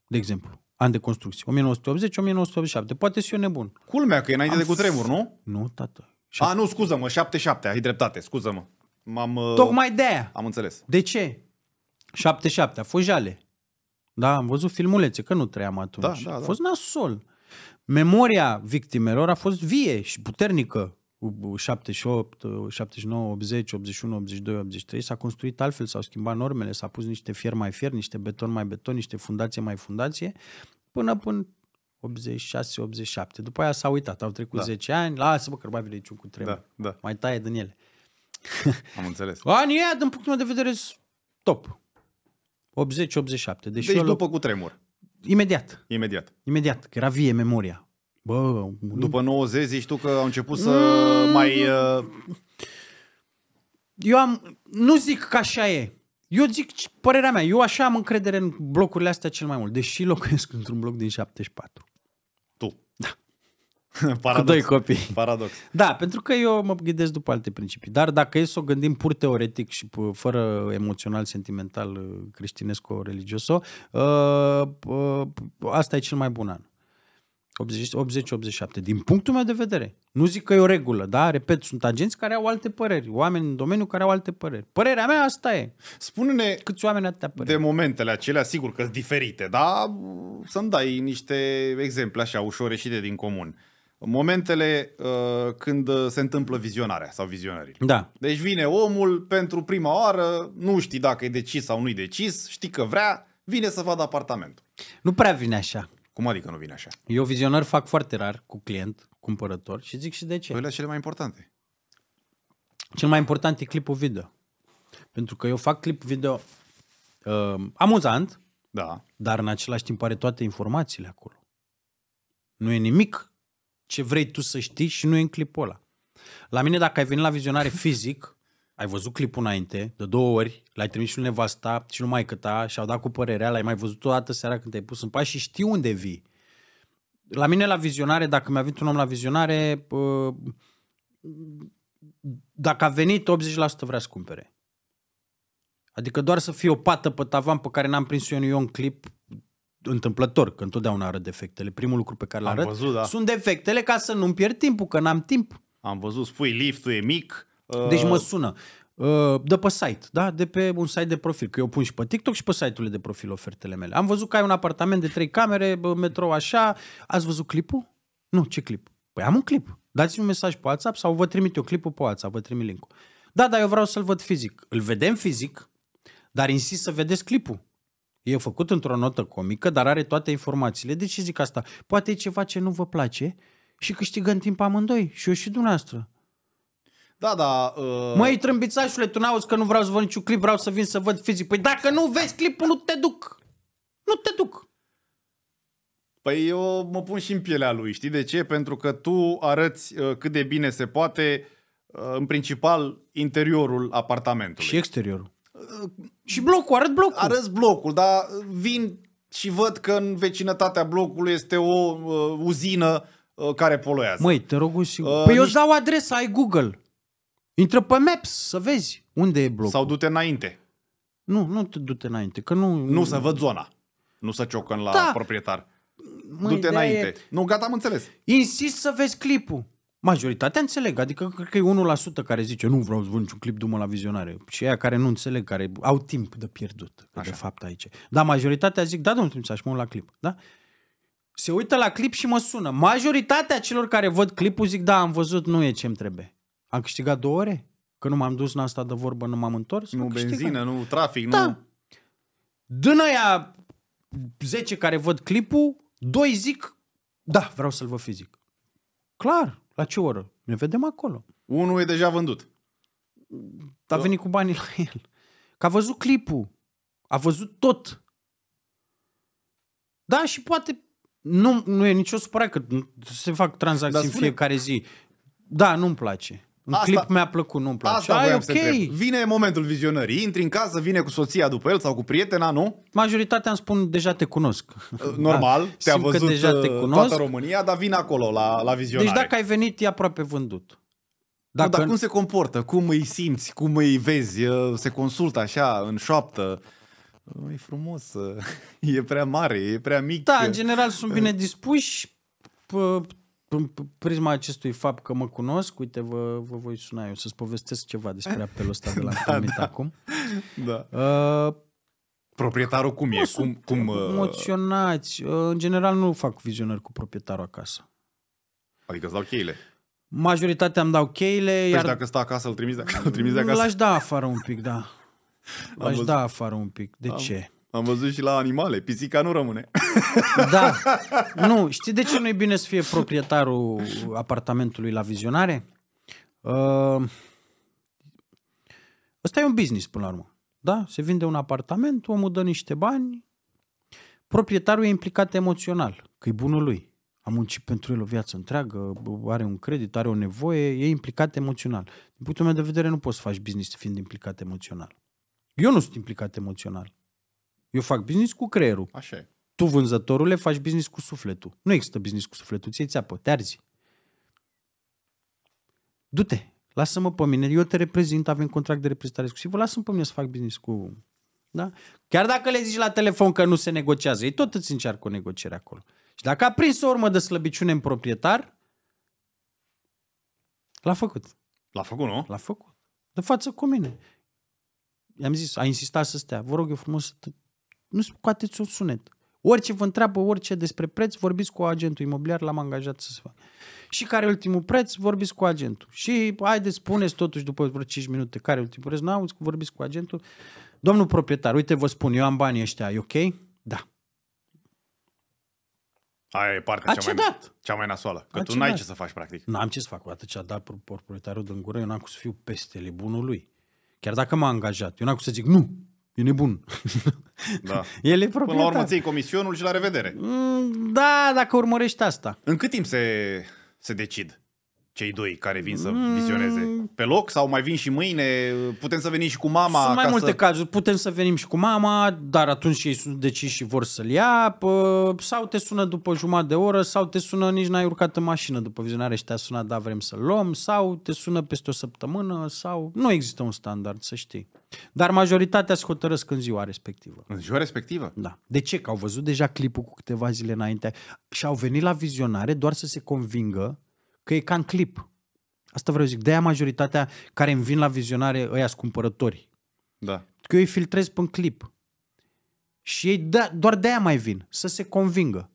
De exemplu an de construcție. 1980-1987. Poate și eu nebun. Culmea că e înainte am de cutremur, nu? Nu, tată. 7. A, nu, scuză-mă, 77, ai dreptate, scuză-mă. M-am, uh, Tocmai de aia. Am înțeles. De ce? 77 a fost jale. Da, am văzut filmulețe, că nu trăiam atunci. Da, da, da. A fost nasol. Memoria victimelor a fost vie și puternică. 78, 79, 80, 81, 82, 83 s-a construit altfel, s-au schimbat normele, s-a pus niște fier mai fier, niște beton mai beton, niște fundație mai fundație, până până 86, 87. După aia s-a uitat, au trecut da. 10 ani, lasă-mă că nu mai vine niciun cu tremur. Da, da. Mai taie din ele. Uh, Am înțeles. Anii ăia, din punctul meu de vedere, top. 80-87. Deci, deci eu, după cu tremur. Imediat. Imediat. Imediat, că era vie memoria. Bă, după 90 zici tu că au început să mm. mai... Uh... Eu am... Nu zic că așa e. Eu zic părerea mea. Eu așa am încredere în blocurile astea cel mai mult. Deși locuiesc într-un bloc din 74. Paradox. Cu doi copii. Paradox. Da, pentru că eu mă gândesc după alte principii. Dar dacă e să o gândim pur teoretic și fără emoțional, sentimental, creștinesc o uh, ă, ă, asta e cel mai bun an. 80-87, din punctul meu de vedere. Nu zic că e o regulă, da? Repet, sunt agenți care au alte păreri, oameni în domeniu care au alte păreri. Părerea mea asta e. Spune-ne Câți oameni atâtea păreri? de momentele acelea, sigur că sunt diferite, dar să-mi dai niște exemple așa ușor ieșite din comun momentele uh, când uh, se întâmplă vizionarea sau vizionării. Da. Deci vine omul pentru prima oară, nu știi dacă e decis sau nu-i decis, știi că vrea, vine să vadă apartamentul. Nu prea vine așa. Cum adică nu vine așa? Eu vizionări fac foarte rar cu client, cumpărător și zic și de ce. Păi cele mai importante. Cel mai important e clipul video. Pentru că eu fac clip video uh, amuzant, da. dar în același timp are toate informațiile acolo. Nu e nimic ce vrei tu să știi și nu e în clipul ăla. La mine, dacă ai venit la vizionare fizic, ai văzut clipul înainte, de două ori, l-ai trimis și lui nevasta și nu mai câta și au dat cu părerea, l-ai mai văzut o dată seara când te-ai pus în pas și știi unde vii. La mine la vizionare, dacă mi-a venit un om la vizionare, dacă a venit, 80% vrea să cumpere. Adică doar să fie o pată pe tavan pe care n-am prins eu în clip, întâmplător, că întotdeauna arăt defectele. Primul lucru pe care l arăt văzut, da. sunt defectele ca să nu-mi pierd timpul, că n-am timp. Am văzut, spui liftul e mic. Uh... Deci mă sună. Uh, de pe site, da? de pe un site de profil, că eu pun și pe TikTok și pe site-urile de profil ofertele mele. Am văzut că ai un apartament de trei camere, metrou așa, ați văzut clipul? Nu, ce clip? Păi am un clip. Dați-mi un mesaj pe WhatsApp sau vă trimit eu clipul pe WhatsApp, vă trimit link-ul. Da, dar eu vreau să-l văd fizic. Îl vedem fizic, dar insist să vedeți clipul. E făcut într-o notă comică, dar are toate informațiile. De ce zic asta? Poate e ceva ce nu vă place și câștigăm timp amândoi, și eu și dumneavoastră. Da, da. Uh... Măi, trâmbițașule, tu n-auzi că nu vreau să văd niciun clip, vreau să vin să văd fizic. Păi dacă nu vezi clipul, nu te duc. Nu te duc. Păi eu mă pun și în pielea lui, știi de ce? Pentru că tu arăți uh, cât de bine se poate, uh, în principal, interiorul apartamentului. Și exteriorul. Și blocul, arăt blocul. Arăt blocul, dar vin și văd că în vecinătatea blocului este o uh, uzină uh, care poluează. Măi, te rog Uh, păi eu îți dau adresa, ai Google. Intră pe Maps să vezi unde e blocul. Sau du-te înainte. Nu, nu te du-te înainte, că nu... Nu să văd zona, nu să ciocăn la da. proprietar. du-te înainte. E... Nu, gata, am înțeles. Insist să vezi clipul. Majoritatea înțeleg, adică cred că e 1% care zice nu vreau să văd niciun clip dumă la vizionare și aia care nu înțeleg, care au timp de pierdut, Așa. de fapt aici. Dar majoritatea zic, da, domnul timp să mă la clip, da? Se uită la clip și mă sună. Majoritatea celor care văd clipul zic, da, am văzut, nu e ce-mi trebuie. Am câștigat două ore? Că nu m-am dus în asta de vorbă, nu m-am întors? Nu benzină, nu trafic, da. nu... Din aia 10 care văd clipul, doi zic, da, vreau să-l văd fizic. Clar, la ce oră? Ne vedem acolo. Unul e deja vândut. A venit cu banii la el. Că a văzut clipul. A văzut tot. Da, și poate nu, nu e nicio supărare că se fac tranzacții în fiecare zi. Da, nu-mi place. Un asta, clip mi-a plăcut, nu-mi place. Asta Ai, ok. Vine momentul vizionării. Intri în casă, vine cu soția după el sau cu prietena, nu? Majoritatea îmi spun deja te cunosc. Normal, da. te-a văzut deja uh, te cunosc. toată România, dar vine acolo la, la vizionare. Deci dacă ai venit, e aproape vândut. Dacă... Nu, dar cum se comportă? Cum îi simți? Cum îi vezi? Uh, se consultă așa, în șoaptă? Uh, e frumos, e prea mare, e prea mic. Da, în general sunt bine dispuși, prin prisma acestui fapt că mă cunosc, uite, vă, vă voi suna eu să-ți povestesc ceva despre apelul ăsta de la da, Comit da. acum. Da. Uh, Proprietarul cum e? Cum, cum, uh... Emoționați. Uh, în general nu fac vizionări cu proprietarul acasă. Adică îți dau cheile? Majoritatea îmi dau cheile. Păi iar... dacă stă acasă, îl trimiți de, îl trimiți de acasă? L-aș da afară un pic, da. L-aș da afară un pic. De Am... ce? Am văzut și la animale, pisica nu rămâne. Da, nu, știi de ce nu e bine să fie proprietarul apartamentului la vizionare? Uh, ăsta e un business până la urmă. Da, se vinde un apartament, omul dă niște bani, proprietarul e implicat emoțional, că e bunul lui. A muncit pentru el o viață întreagă, are un credit, are o nevoie, e implicat emoțional. Din punctul meu de vedere nu poți să faci business fiind implicat emoțional. Eu nu sunt implicat emoțional. Eu fac business cu creierul. Așa e. Tu, vânzătorule, faci business cu sufletul. Nu există business cu sufletul, ți-e țeapă, te arzi. Du-te, lasă-mă pe mine, eu te reprezint, avem contract de reprezentare exclusivă, lasă-mă pe mine să fac business cu... Da? Chiar dacă le zici la telefon că nu se negociază, ei tot îți încearcă o negociere acolo. Și dacă a prins o urmă de slăbiciune în proprietar, l-a făcut. L-a făcut, nu? L-a făcut. De față cu mine. I-am zis, a insistat să stea. Vă rog eu frumos să nu scoateți un sunet. Orice vă întreabă, orice despre preț, vorbiți cu agentul imobiliar, l-am angajat să se facă. Și care e ultimul preț, vorbiți cu agentul. Și haideți, spuneți totuși după vreo 5 minute care e ultimul preț, nu auzi, vorbiți cu agentul. Domnul proprietar, uite vă spun, eu am banii ăștia, e ok? Da. Aia e partea cea mai, dat. cea mai nasoală, că A tu n-ai ce să faci practic. N-am ce să fac, odată ce a dat proprietarul din gură, eu n-am cum să fiu peste bunului. Chiar dacă m-a angajat, eu n-am cum să zic nu, e nebun. Da. El e Până la urmă ții comisionul și la revedere. Mm, da, dacă urmărești asta. În cât timp se, se decid? cei doi care vin să mm. vizioneze? Pe loc sau mai vin și mâine? Putem să venim și cu mama? Sunt mai multe să... cazuri. Putem să venim și cu mama, dar atunci ei sunt deciși și vor să-l ia. Pă, sau te sună după jumătate de oră, sau te sună nici n-ai urcat în mașină după vizionare și te-a sunat, da, vrem să-l luăm, sau te sună peste o săptămână, sau... Nu există un standard, să știi. Dar majoritatea se hotărăsc în ziua respectivă. În ziua respectivă? Da. De ce? Că au văzut deja clipul cu câteva zile înainte și au venit la vizionare doar să se convingă Că e ca în clip. Asta vreau să zic. De-aia majoritatea care îmi vin la vizionare ăia cumpărători. Da. Că eu îi filtrez un clip. Și ei da, doar de-aia mai vin. Să se convingă.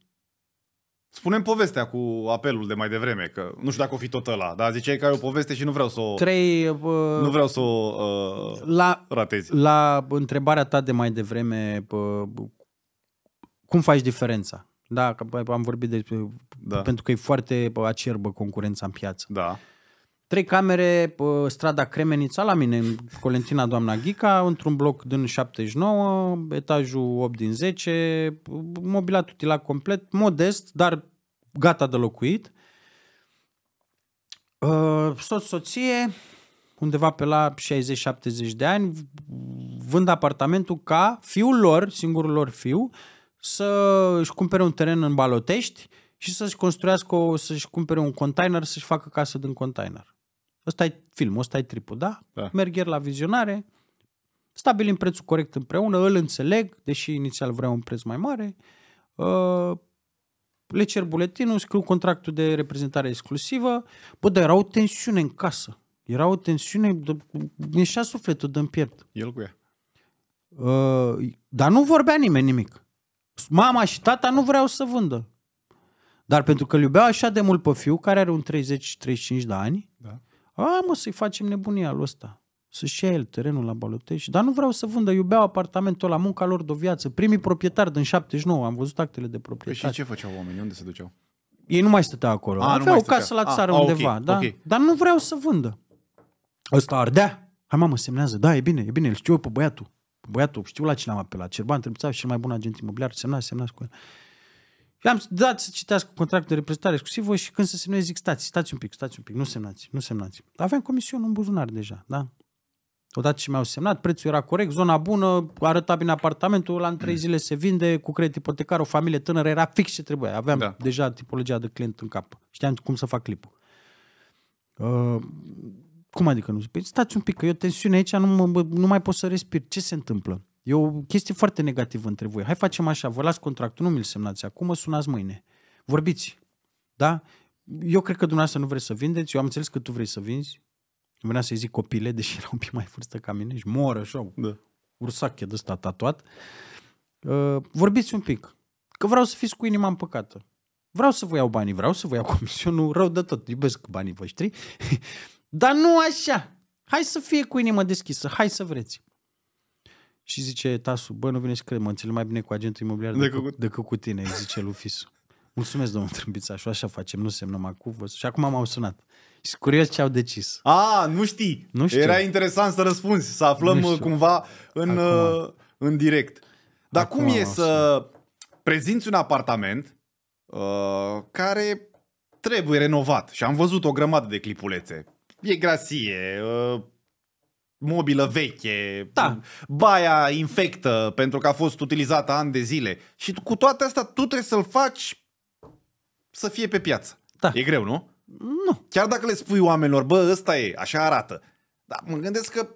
Spunem povestea cu apelul de mai devreme, că nu știu dacă o fi tot ăla, dar ziceai că ai o poveste și nu vreau să o... Trei... Uh, nu vreau să o uh, la, ratezi. La întrebarea ta de mai devreme, uh, cum faci diferența? Da, am vorbit despre... Da. Pentru că e foarte acerbă concurența în piață. Da. Trei camere, strada Cremenița, la mine, Colentina Doamna Ghica, într-un bloc din 79, etajul 8 din 10, mobilat utilat complet, modest, dar gata de locuit. Ă, Soț-soție, undeva pe la 60-70 de ani, vând apartamentul ca fiul lor, singurul lor fiu, să își cumpere un teren în Balotești și să-și construiască, o, să-și cumpere un container, să-și facă casă din container. Ăsta e filmul, ăsta e tripul, da? da. Merg ieri la vizionare, stabilim prețul corect împreună, îl înțeleg, deși inițial vreau un preț mai mare, uh, le cer buletinul, scriu contractul de reprezentare exclusivă, bă, dar era o tensiune în casă. Era o tensiune, mi-eșea sufletul de piept. El cu ea. Uh, dar nu vorbea nimeni nimic. Mama și tata nu vreau să vândă. Dar pentru că îl iubeau așa de mult pe fiu, care are un 30-35 de ani, da. a, mă, să-i facem nebunia lui ăsta. Să-și ia el terenul la Balotești. Dar nu vreau să vândă, iubeau apartamentul la munca lor de o viață. Primii proprietari din 79, am văzut actele de proprietate. Păi și ce făceau oamenii? Unde se duceau? Ei nu mai stăteau acolo. A, ah, Aveau o casă la ah, țară a, ah, undeva, a, okay, da? Okay. Dar nu vreau să vândă. Ăsta ardea. Hai mamă, semnează. Da, e bine, e bine, îl știu eu pe băiatul băiatul, știu la cine am apelat, Cerban, trebuia cel mai bun agent imobiliar, semna, semna cu el. Și am dat să citească contractul de reprezentare exclusivă și când să semneze, zic, stați, stați un pic, stați un pic, nu semnați, nu semnați. Aveam comision în buzunar deja, da? Odată ce mi-au semnat, prețul era corect, zona bună, arăta bine apartamentul, la în trei zile se vinde, cu credit ipotecar, o familie tânără, era fix ce trebuia. Aveam da. deja tipologia de client în cap. Știam cum să fac clipul. Uh, cum adică nu? Păi stați un pic, că eu tensiune aici, nu, mă, nu mai pot să respir. Ce se întâmplă? E o chestie foarte negativă între voi. Hai facem așa, vă las contractul, nu mi-l semnați acum, mă sunați mâine. Vorbiți. Da? Eu cred că dumneavoastră nu vreți să vindeți, eu am înțeles că tu vrei să vinzi. Îmi venea să-i zic copile, deși era un pic mai vârstă ca mine și moră așa, da. ursache de ăsta tatuat. Uh, vorbiți un pic, că vreau să fiți cu inima păcată. Vreau să vă iau banii, vreau să vă iau comisionul, rău de tot, iubesc banii voștri. Dar nu așa. Hai să fie cu inima deschisă. Hai să vreți. Și zice Tasu, bă, nu vine să cred, mă înțeleg mai bine cu agentul imobiliar de decât, cu... decât cu tine, zice lui Fisu. Mulțumesc, domnul Și așa facem, nu semnăm acum. Și acum m-au sunat. Și curios ce au decis. A, nu știi. Nu știu. Era interesant să răspunzi, să aflăm uh, cumva în, acum. Uh, în direct. Dar acum cum e să prezinți un apartament uh, care trebuie renovat? Și am văzut o grămadă de clipulețe grasie, ă, mobilă veche, da. baia infectă pentru că a fost utilizată ani de zile. Și cu toate astea tu trebuie să-l faci să fie pe piață. Da. E greu, nu? Nu. Chiar dacă le spui oamenilor, bă, ăsta e, așa arată. Dar mă gândesc că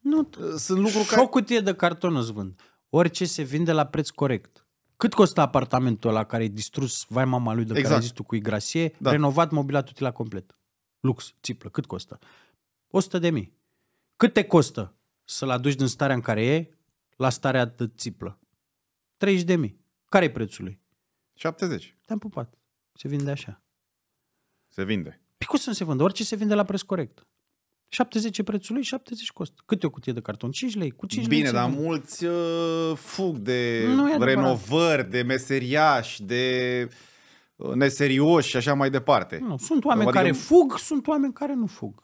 nu, ă, sunt lucruri care... Și o cutie de carton îți vând. Orice se vinde la preț corect. Cât costă apartamentul ăla care e distrus, vai mama lui, de exact. care ai zis tu, cu igrasie, da. renovat, mobilat, la complet? lux, țiplă, cât costă? 100 de mii. Cât te costă să-l aduci din starea în care e la starea de țiplă? 30 de mii. Care-i prețul lui? 70. Te-am pupat. Se vinde așa. Se vinde. Păi cum să nu se vândă? Orice se vinde la preț corect. 70 prețul lui, 70 cost. Câte o cutie de carton? 5 lei. Cu 5 Bine, lei dar mulți uh, fug de renovări, de meseriași, de Uh, neserioși și așa mai departe. Nu, sunt oameni adică... care fug, sunt oameni care nu fug.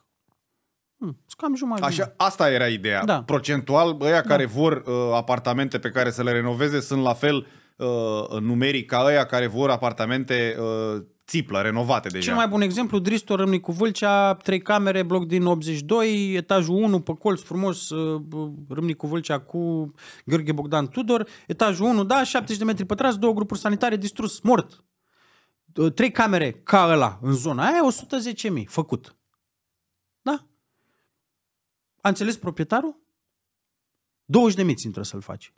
Hmm, cam jumătate. Așa, asta era ideea. Da. Procentual, ăia da. care vor uh, apartamente pe care să le renoveze sunt la fel uh, numeric ca ăia care vor apartamente uh, țiplă, renovate deja. Cel mai bun exemplu, Dristor Râmnicu Vâlcea, trei camere, bloc din 82, etajul 1 pe colț frumos, uh, Râmnicu Vâlcea cu Gheorghe Bogdan Tudor, etajul 1, da, 70 de metri pătrați, două grupuri sanitare, distrus, mort trei camere ca ăla în zona aia, 110.000, făcut. Da? A înțeles proprietarul? 20 de miți intră să-l faci.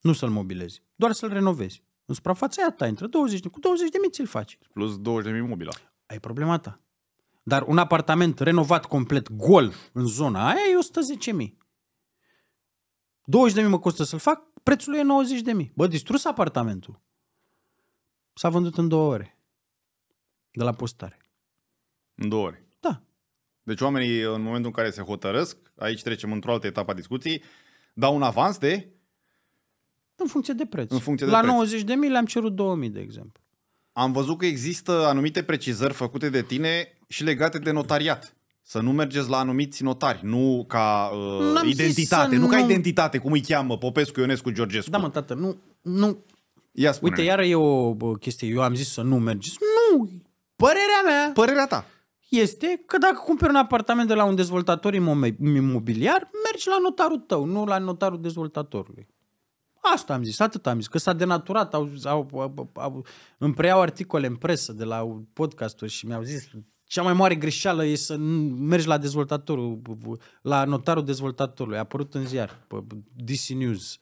Nu să-l mobilezi. Doar să-l renovezi. În suprafața aia ta intră 20 de, cu 20 de miți îl faci. Plus 20 de mii mobila. Ai problema ta. Dar un apartament renovat complet, gol, în zona aia e 110 mii. 20 de mii mă costă să-l fac, prețul lui e 90 de mii. Bă, distrus apartamentul. S-a vândut în două ore de la postare. În două ore. Da. Deci oamenii, în momentul în care se hotărăsc, aici trecem într-o altă etapă a discuției, dau un avans de... În funcție de preț. În funcție de la preț. 90 de mii le-am cerut 2000, de exemplu. Am văzut că există anumite precizări făcute de tine și legate de notariat. Să nu mergeți la anumiți notari, nu ca uh, identitate, nu, ca identitate, cum îi cheamă Popescu, Ionescu, Georgescu. Da, mă, tată, nu, nu. Ia spune Uite, iară e o chestie, eu am zis să nu mergeți. Nu, Părerea mea Părerea ta este că dacă cumperi un apartament de la un dezvoltator imobiliar, mergi la notarul tău, nu la notarul dezvoltatorului. Asta am zis, atât am zis, că s-a denaturat, au, au, au, au, îmi preiau articole în presă de la podcasturi și mi-au zis cea mai mare greșeală e să mergi la dezvoltatorul, la notarul dezvoltatorului, a apărut în ziar, pe DC News,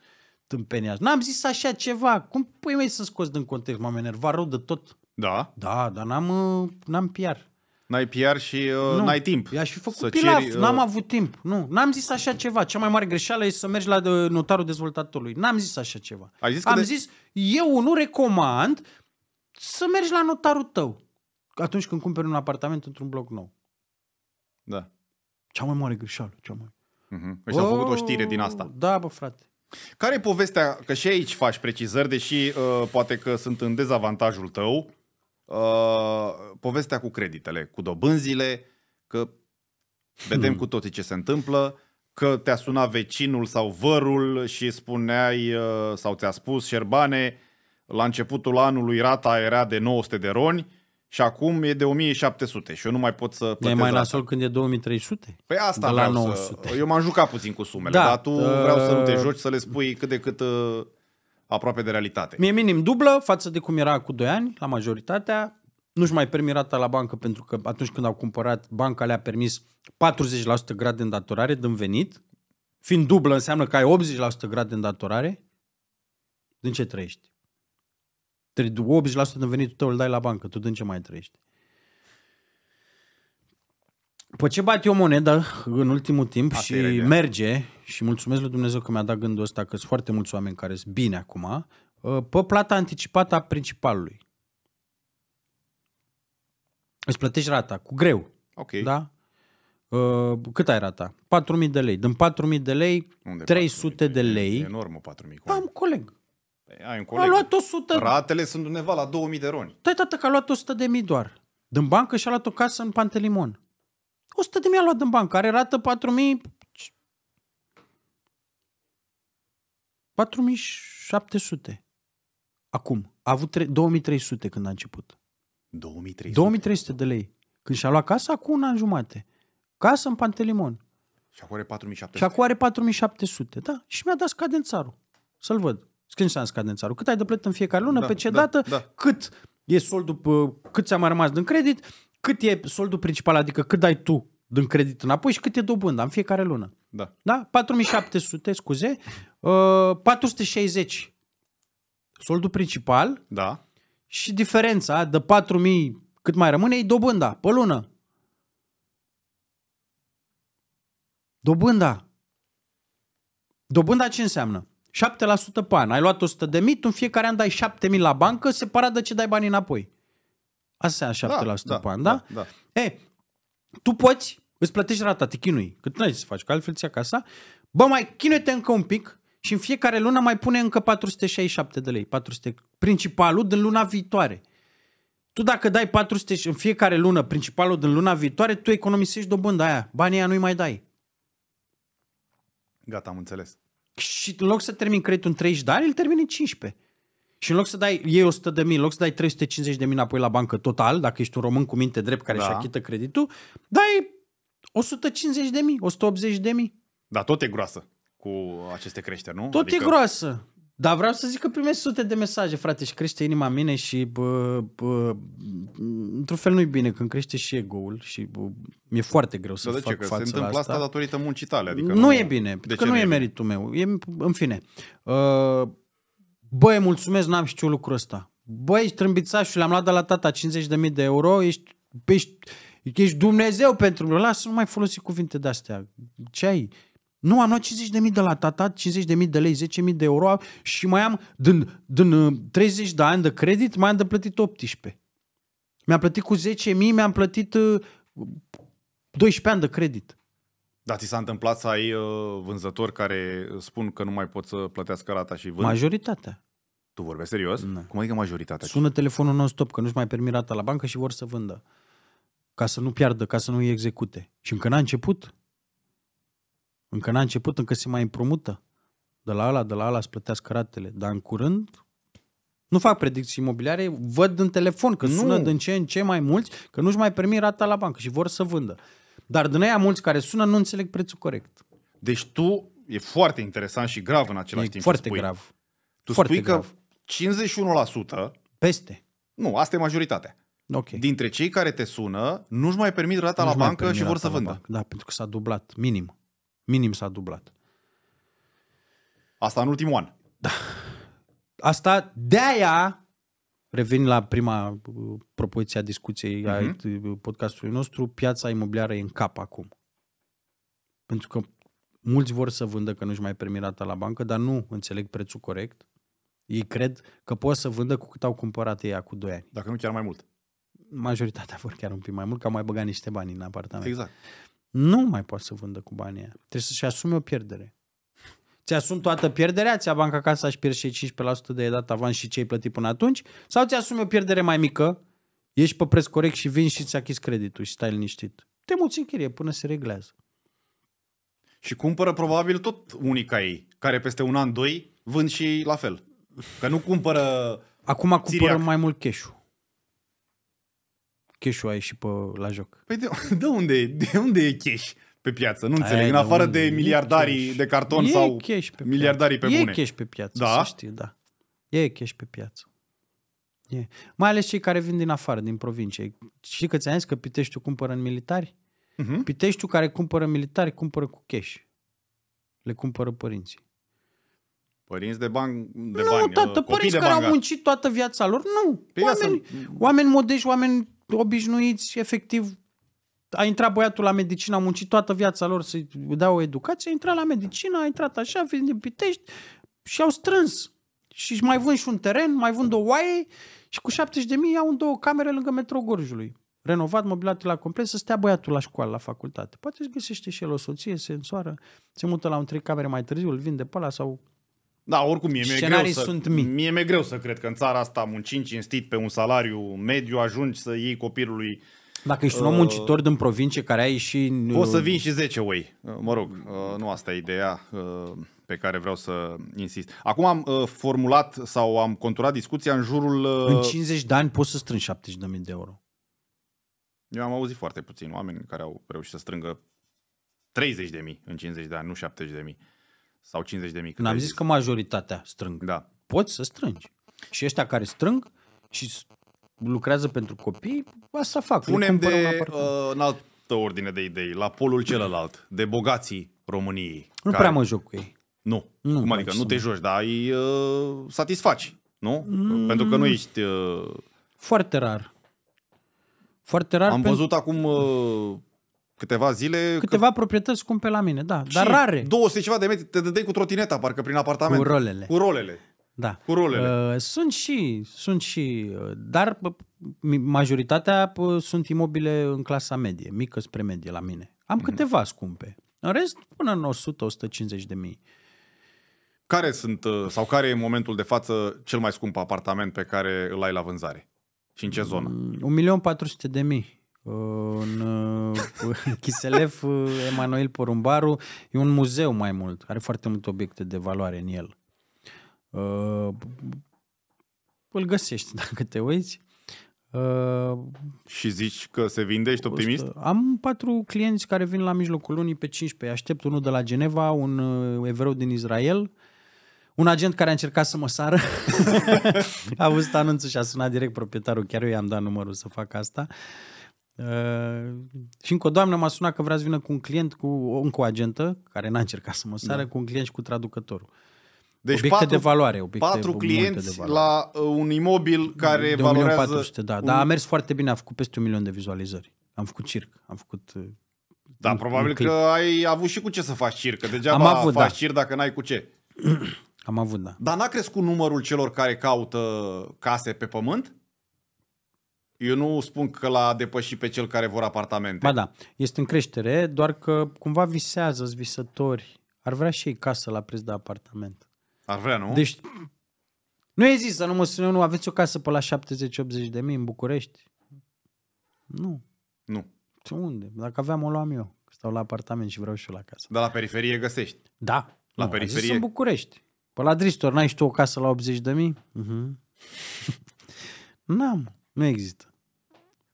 tâmpenia. N-am zis așa ceva, cum pui mai să scoți din context, m-am enervat rău de tot. Da. Da, dar n-am, uh, n-am PR. N-ai PR și uh, nu, n-ai timp. I-aș fi făcut să pilaf, ceri, uh... n-am avut timp. Nu, n-am zis așa ceva. Cea mai mare greșeală este să mergi la uh, notarul dezvoltatorului. N-am zis așa ceva. Ai zis Am de... zis, eu nu recomand să mergi la notarul tău atunci când cumperi un apartament într-un bloc nou. Da. Cea mai mare greșeală, cea mai... Uh-huh. hmm oh, au făcut o știre din asta. Oh, da, bă, frate. Care e povestea, că și aici faci precizări, deși uh, poate că sunt în dezavantajul tău, Uh, povestea cu creditele, cu dobânzile, că vedem hmm. cu toții ce se întâmplă, că te-a sunat vecinul sau vărul și spuneai uh, sau ți-a spus, șerbane, la începutul anului rata era de 900 de roni și acum e de 1700 și eu nu mai pot să plătesc. E mai nasol când e 2300? Păi asta de la 900. Să, eu m-am jucat puțin cu sumele, da, dar tu uh... vreau să nu te uh, joci, să le spui cât de cât... Uh, aproape de realitate. Mie minim dublă față de cum era cu 2 ani, la majoritatea. Nu-și mai permit rata la bancă pentru că atunci când au cumpărat, banca le-a permis 40% grad de îndatorare din venit. Fiind dublă înseamnă că ai 80% grad de îndatorare. Din ce trăiești? 80% din venitul tău îl dai la bancă, tu din ce mai trăiești? Pe ce bat eu moneda în ultimul timp Asta și merge, și mulțumesc lui Dumnezeu că mi-a dat gândul ăsta că sunt foarte mulți oameni care sunt bine acum, uh, pe plata anticipată a principalului. Îți plătești rata, cu greu. Ok. Da? Uh, cât ai rata? 4.000 de lei. Din 4.000 de lei, Unde 300 de lei. E enormă 4.000. Am un coleg. Păi, ai un coleg. A luat 100... Ratele sunt undeva la 2.000 de roni. Tăi, tată că a luat 100 de mii doar. Din bancă și-a luat o casă în Pantelimon. 100 de mii a luat din bancă, are rată 4.000, 4700. Acum. A avut 2300 când a început. 2300? 2300 de lei. Când și-a luat casa, acum un an jumate. Casă în Pantelimon. Și acum are 4700. Și acum are 4700, da. Și mi-a dat scadențarul. Să-l văd. Când s-a scadențarul? Cât ai de plătit în fiecare lună, da, pe ce da, dată, da. cât e soldul, cât ți-a mai rămas din credit, cât e soldul principal, adică cât dai tu din credit înapoi și cât e dobânda în fiecare lună. Da. Da? 4700, scuze. Uh, 460 soldul principal. Da. Și diferența de 4000 cât mai rămâne e dobânda pe lună. Dobânda. Dobânda ce înseamnă? 7% pe an. Ai luat 100 de mii, tu în fiecare an dai 7 mii la bancă, separat de ce dai banii înapoi. Asta e 7% da, da, pe da, an, da? Da, da. E, tu poți îți plătești rata, te chinui, cât n-ai să faci, că altfel ți casa, bă, mai chinuie-te încă un pic și în fiecare lună mai pune încă 467 de lei, 400, principalul din luna viitoare. Tu dacă dai 400 în fiecare lună, principalul din luna viitoare, tu economisești dobânda aia, banii aia nu-i mai dai. Gata, am înțeles. Și în loc să termin creditul în 30 de ani, îl termin în 15. Și în loc să dai ei 100 de mii, în loc să dai 350 de mii înapoi la bancă total, dacă ești un român cu minte drept care da. își achită creditul, dai 150 de mii, 180 de mii. Dar tot e groasă cu aceste creșteri, nu? Tot adică... e groasă. Dar vreau să zic că primesc sute de mesaje, frate, și crește inima mine și bă, bă, într-un fel nu-i bine când crește și ego-ul și bă, mi-e foarte greu să fac ce? Că față se întâmplă la asta. asta datorită muncii tale. Adică nu, nu e bine, pentru că nu e, meritul meu. E, în fine. Uh, băi, mulțumesc, n-am știut lucrul ăsta. Băi, ești trâmbițașul, l-am luat de la tata 50.000 de euro, ești, ești Adică ești Dumnezeu pentru mine. Lasă, nu mai folosi cuvinte de-astea. Ce ai? Nu, am luat 50.000 de la tata, 50.000 de lei, 10.000 de euro și mai am, din, din 30 uh, de ani de credit, mai am de plătit 18. Mi-am plătit cu 10.000, mi-am plătit 12 uh, ani de credit. Dar ți s-a întâmplat să ai uh, vânzători care spun că nu mai pot să plătească rata și vând? Majoritatea. Tu vorbești serios? Nu. Da. Cum adică majoritatea? Sună telefonul non-stop că nu-și mai permit rata la bancă și vor să vândă ca să nu piardă, ca să nu îi execute. Și încă n-a început. Încă n-a început, încă se mai împrumută. De la ala, de la ala să plătească ratele. Dar în curând, nu fac predicții imobiliare, văd în telefon că nu. sună din ce în ce mai mulți, că nu-și mai permit rata la bancă și vor să vândă. Dar din aia mulți care sună nu înțeleg prețul corect. Deci tu, e foarte interesant și grav în același e timp. foarte spui. grav. Tu foarte spui grav. că 51% peste. Nu, asta e majoritatea. Okay. Dintre cei care te sună, nu-și mai permit rata nu la bancă și vor să vândă. Bancă. Da, pentru că s-a dublat, minim. Minim s-a dublat. Asta în ultimul an. Da. Asta de-aia, reveni la prima uh, propoziție a discuției uh-huh. a mhm. podcastului nostru, piața imobiliară e în cap acum. Pentru că mulți vor să vândă că nu-și mai permit rata la bancă, dar nu înțeleg prețul corect. Ei cred că pot să vândă cu cât au cumpărat ei cu 2 ani. Dacă nu chiar mai mult majoritatea vor chiar un pic mai mult, că au mai băgat niște bani în apartament. Exact. Nu mai poate să vândă cu banii aia. Trebuie să-și asume o pierdere. Ți-asumi toată pierderea, ți-a banca casa și pierzi și 15% de dat avans și ce ai plătit până atunci, sau ți-asumi o pierdere mai mică, Ești pe preț corect și vin și ți achizi creditul și stai liniștit. Te muți în chirie până se reglează. Și cumpără probabil tot unica ei, care peste un an, doi, vând și la fel. Că nu cumpără Acum cumpără țiriac. mai mult cash cash-ul ai și pe la joc. Păi de, de unde e? De unde e cash? pe piață. Nu înțeleg, în afară de miliardarii cash. de carton e sau cash pe miliardarii pe e bune. E cash pe piață, da? să știi, da. E cash pe piață. E. Mai ales cei care vin din afară, din provincie. Știi că ți-am zis că Piteștiul cumpără în militari? Uh-huh. Piteștiul care cumpără militari cumpără cu cash. Le cumpără părinții. Părinți de bani, de nu, bani, tată, uh, copii părinți de care au muncit toată viața lor, nu. Păi oameni, oameni modești, oameni obișnuiți, efectiv, a intrat băiatul la medicină, a muncit toată viața lor să-i dea o educație, a intrat la medicină, a intrat așa, vin din Pitești și au strâns. Și mai vând și un teren, mai vând o oaie și cu 70 de mii iau două camere lângă metro Gorjului. Renovat, mobilat la complet, să stea băiatul la școală, la facultate. Poate își găsește și el o soție, se însoară, se mută la un trei camere mai târziu, îl vinde pe ăla sau da, oricum, mie mi-e greu, să, sunt mii. mie mi-e greu să cred că în țara asta muncind cinstit pe un salariu mediu ajungi să iei copilului dacă ești un om uh, muncitor din provincie care ai și... Uh, poți să vin și 10 oi, uh, mă rog, uh, nu asta e ideea uh, pe care vreau să insist. Acum am uh, formulat sau am conturat discuția în jurul... Uh, în 50 de ani poți să strângi 70.000 de euro. Eu am auzit foarte puțin oameni care au reușit să strângă 30.000 în 50 de ani, nu 70.000 sau 50 de mii. n am zis că majoritatea strâng. Da. Poți să strângi. Și ăștia care strâng și lucrează pentru copii, asta fac. Punem de uh, în altă ordine de idei, la polul celălalt, de bogații României. Nu care... prea mă joc cu ei. Nu. nu Cum adică? Nu te joci, dar îi uh, satisfaci, nu? Mm. Pentru că nu ești... Uh... Foarte rar. Foarte rar. Am pentru... văzut acum... Uh, câteva zile... Câteva că... proprietăți cum pe la mine, da, dar rare. 200 ceva de metri, te dădeai cu trotineta, parcă prin apartament. Cu rolele. Cu rolele. Da. Cu rolele. Uh, sunt și, sunt și, uh, dar uh, majoritatea uh, sunt imobile în clasa medie, mică spre medie la mine. Am mm-hmm. câteva scumpe. În rest, până în 100-150 de mii. Care sunt, sau care e în momentul de față cel mai scump apartament pe care îl ai la vânzare? Și în ce zonă? 1.400.000 mm, Uh, în uh, Chiselef, uh, Emanuel Porumbaru, e un muzeu mai mult, are foarte multe obiecte de valoare în el. Îl găsești dacă te uiți. Uh, și zici că se vinde, ești optimist? Am patru clienți care vin la mijlocul lunii pe 15. Aștept unul de la Geneva, un evreu din Israel, un agent care a încercat să mă sară. a văzut anunțul și a sunat direct proprietarul, chiar eu i-am dat numărul să fac asta. Uh, Uh, și încă o doamnă m-a sunat că vrea să vină cu un client, cu încă o agentă, care n-a încercat să mă sară, da. cu un client și cu traducătorul. Deci obiecte patru, de valoare. Obiecte patru clienți de valoare. la uh, un imobil care de valorează... 1400, da, un... dar a mers foarte bine, a făcut peste un milion de vizualizări. Am făcut circ, am făcut... Uh, da, un, probabil un că ai avut și cu ce să faci circ, că degeaba am avut, faci da. circ dacă n-ai cu ce. Am avut, da. Dar n-a crescut numărul celor care caută case pe pământ? Eu nu spun că l-a depășit pe cel care vor apartamente. Ba da, este în creștere, doar că cumva visează visători. Ar vrea și ei casă la preț de apartament. Ar vrea, nu? Deci, nu există, nu mă sună, nu, aveți o casă pe la 70-80 de mii în București? Nu. Nu. De păi unde? Dacă aveam, o luam eu. Stau la apartament și vreau și eu la casă. Dar la periferie găsești? Da. La nu, periferie? în București. Pe la Dristor, n-ai și tu o casă la 80 de mii? Uh-huh. N-am. Nu există.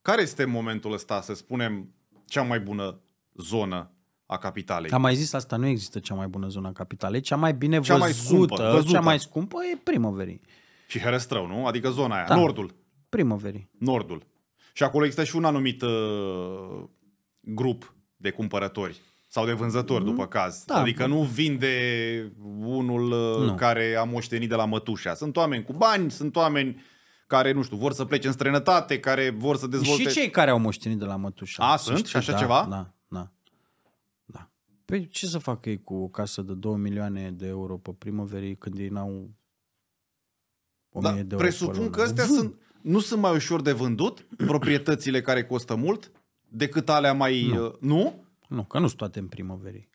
Care este momentul ăsta, să spunem, cea mai bună zonă a capitalei? Am mai zis asta, nu există cea mai bună zonă a capitalei. Cea mai bine cea văzută, mai scumpă, văzută. cea mai scumpă e primăverii. Și Herăstrău, nu? Adică zona aia, da. nordul. Primăverii. Nordul. Și acolo există și un anumit uh, grup de cumpărători sau de vânzători, mm-hmm. după caz. Da, adică nu vinde unul uh, nu. care a moștenit de la mătușa. Sunt oameni cu bani, sunt oameni care, nu știu, vor să plece în străinătate, care vor să dezvolte... Și cei care au moștenit de la mătușa. A, sunt? și așa da, ceva? Da, da. da. Păi ce să facă ei cu o casă de 2 milioane de euro pe primăverii când ei n-au 1000 da, de euro Presupun că astea Vân. sunt, nu sunt mai ușor de vândut, proprietățile care costă mult, decât alea mai... Nu? Uh, nu? Nu, că nu sunt toate în primăverii.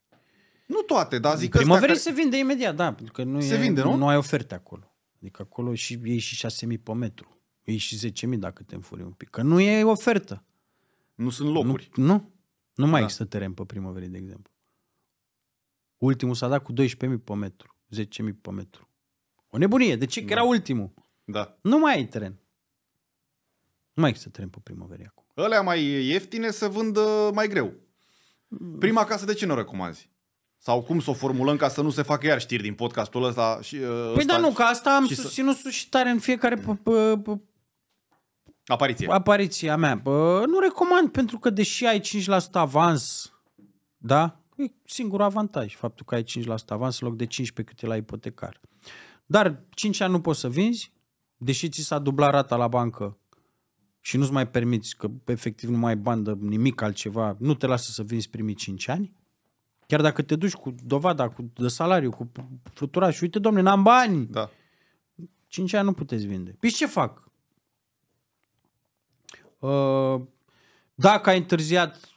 Nu toate, dar zic că... Primăverii care... se vinde imediat, da. pentru Că nu se e, vinde, nu? Nu ai oferte acolo. Adică acolo și iei și 6.000 pe metru. Iei și 10.000 dacă te înfuri un pic. Că nu e ofertă. Nu sunt locuri. Nu, nu, nu mai da. există teren pe primăverii, de exemplu. Ultimul s-a dat cu 12.000 pe metru, 10.000 pe metru. O nebunie. De ce? Că da. era ultimul. Da. Nu mai ai teren. Nu mai există teren pe primăverii acum. Ălea mai ieftine se vândă uh, mai greu. Prima casă de ce nu o recomanzi? Sau cum să o formulăm ca să nu se facă iar știri din podcastul ăsta? Și, uh, păi ăsta păi da, nu, că asta am susținut să... și tare în fiecare apariție. apariția mea. Bă, nu recomand, pentru că deși ai 5% avans, da? E singurul avantaj, faptul că ai 5% avans în loc de 15 cât e la ipotecar. Dar 5 ani nu poți să vinzi, deși ți s-a dublat rata la bancă și nu-ți mai permiți, că efectiv nu mai ai bandă nimic altceva, nu te lasă să vinzi primii 5 ani, Chiar dacă te duci cu dovada, cu de salariu, cu și uite, domne, n-am bani. Da. Cinci ani nu puteți vinde. Păi ce fac? Uh, dacă ai întârziat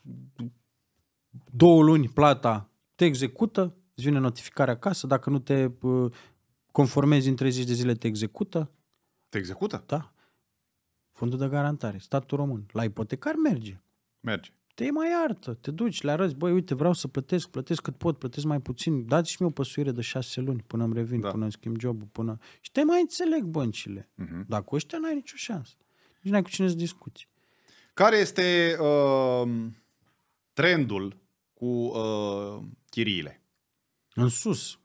două luni plata, te execută, îți vine notificarea acasă, dacă nu te uh, conformezi în 30 de zile, te execută. Te execută? Da. Fondul de garantare, statul român. La ipotecar merge. Merge te mai iartă, te duci, le arăți, băi, uite, vreau să plătesc, plătesc cât pot, plătesc mai puțin, dați și mie o păsuire de șase luni până îmi revin, da. până îmi schimb jobul, până... Și te mai înțeleg băncile. Uh-huh. Mhm. Dar cu ăștia n-ai nicio șansă. Nici n-ai cu cine să discuți. Care este uh, trendul cu uh, chiriile? În sus.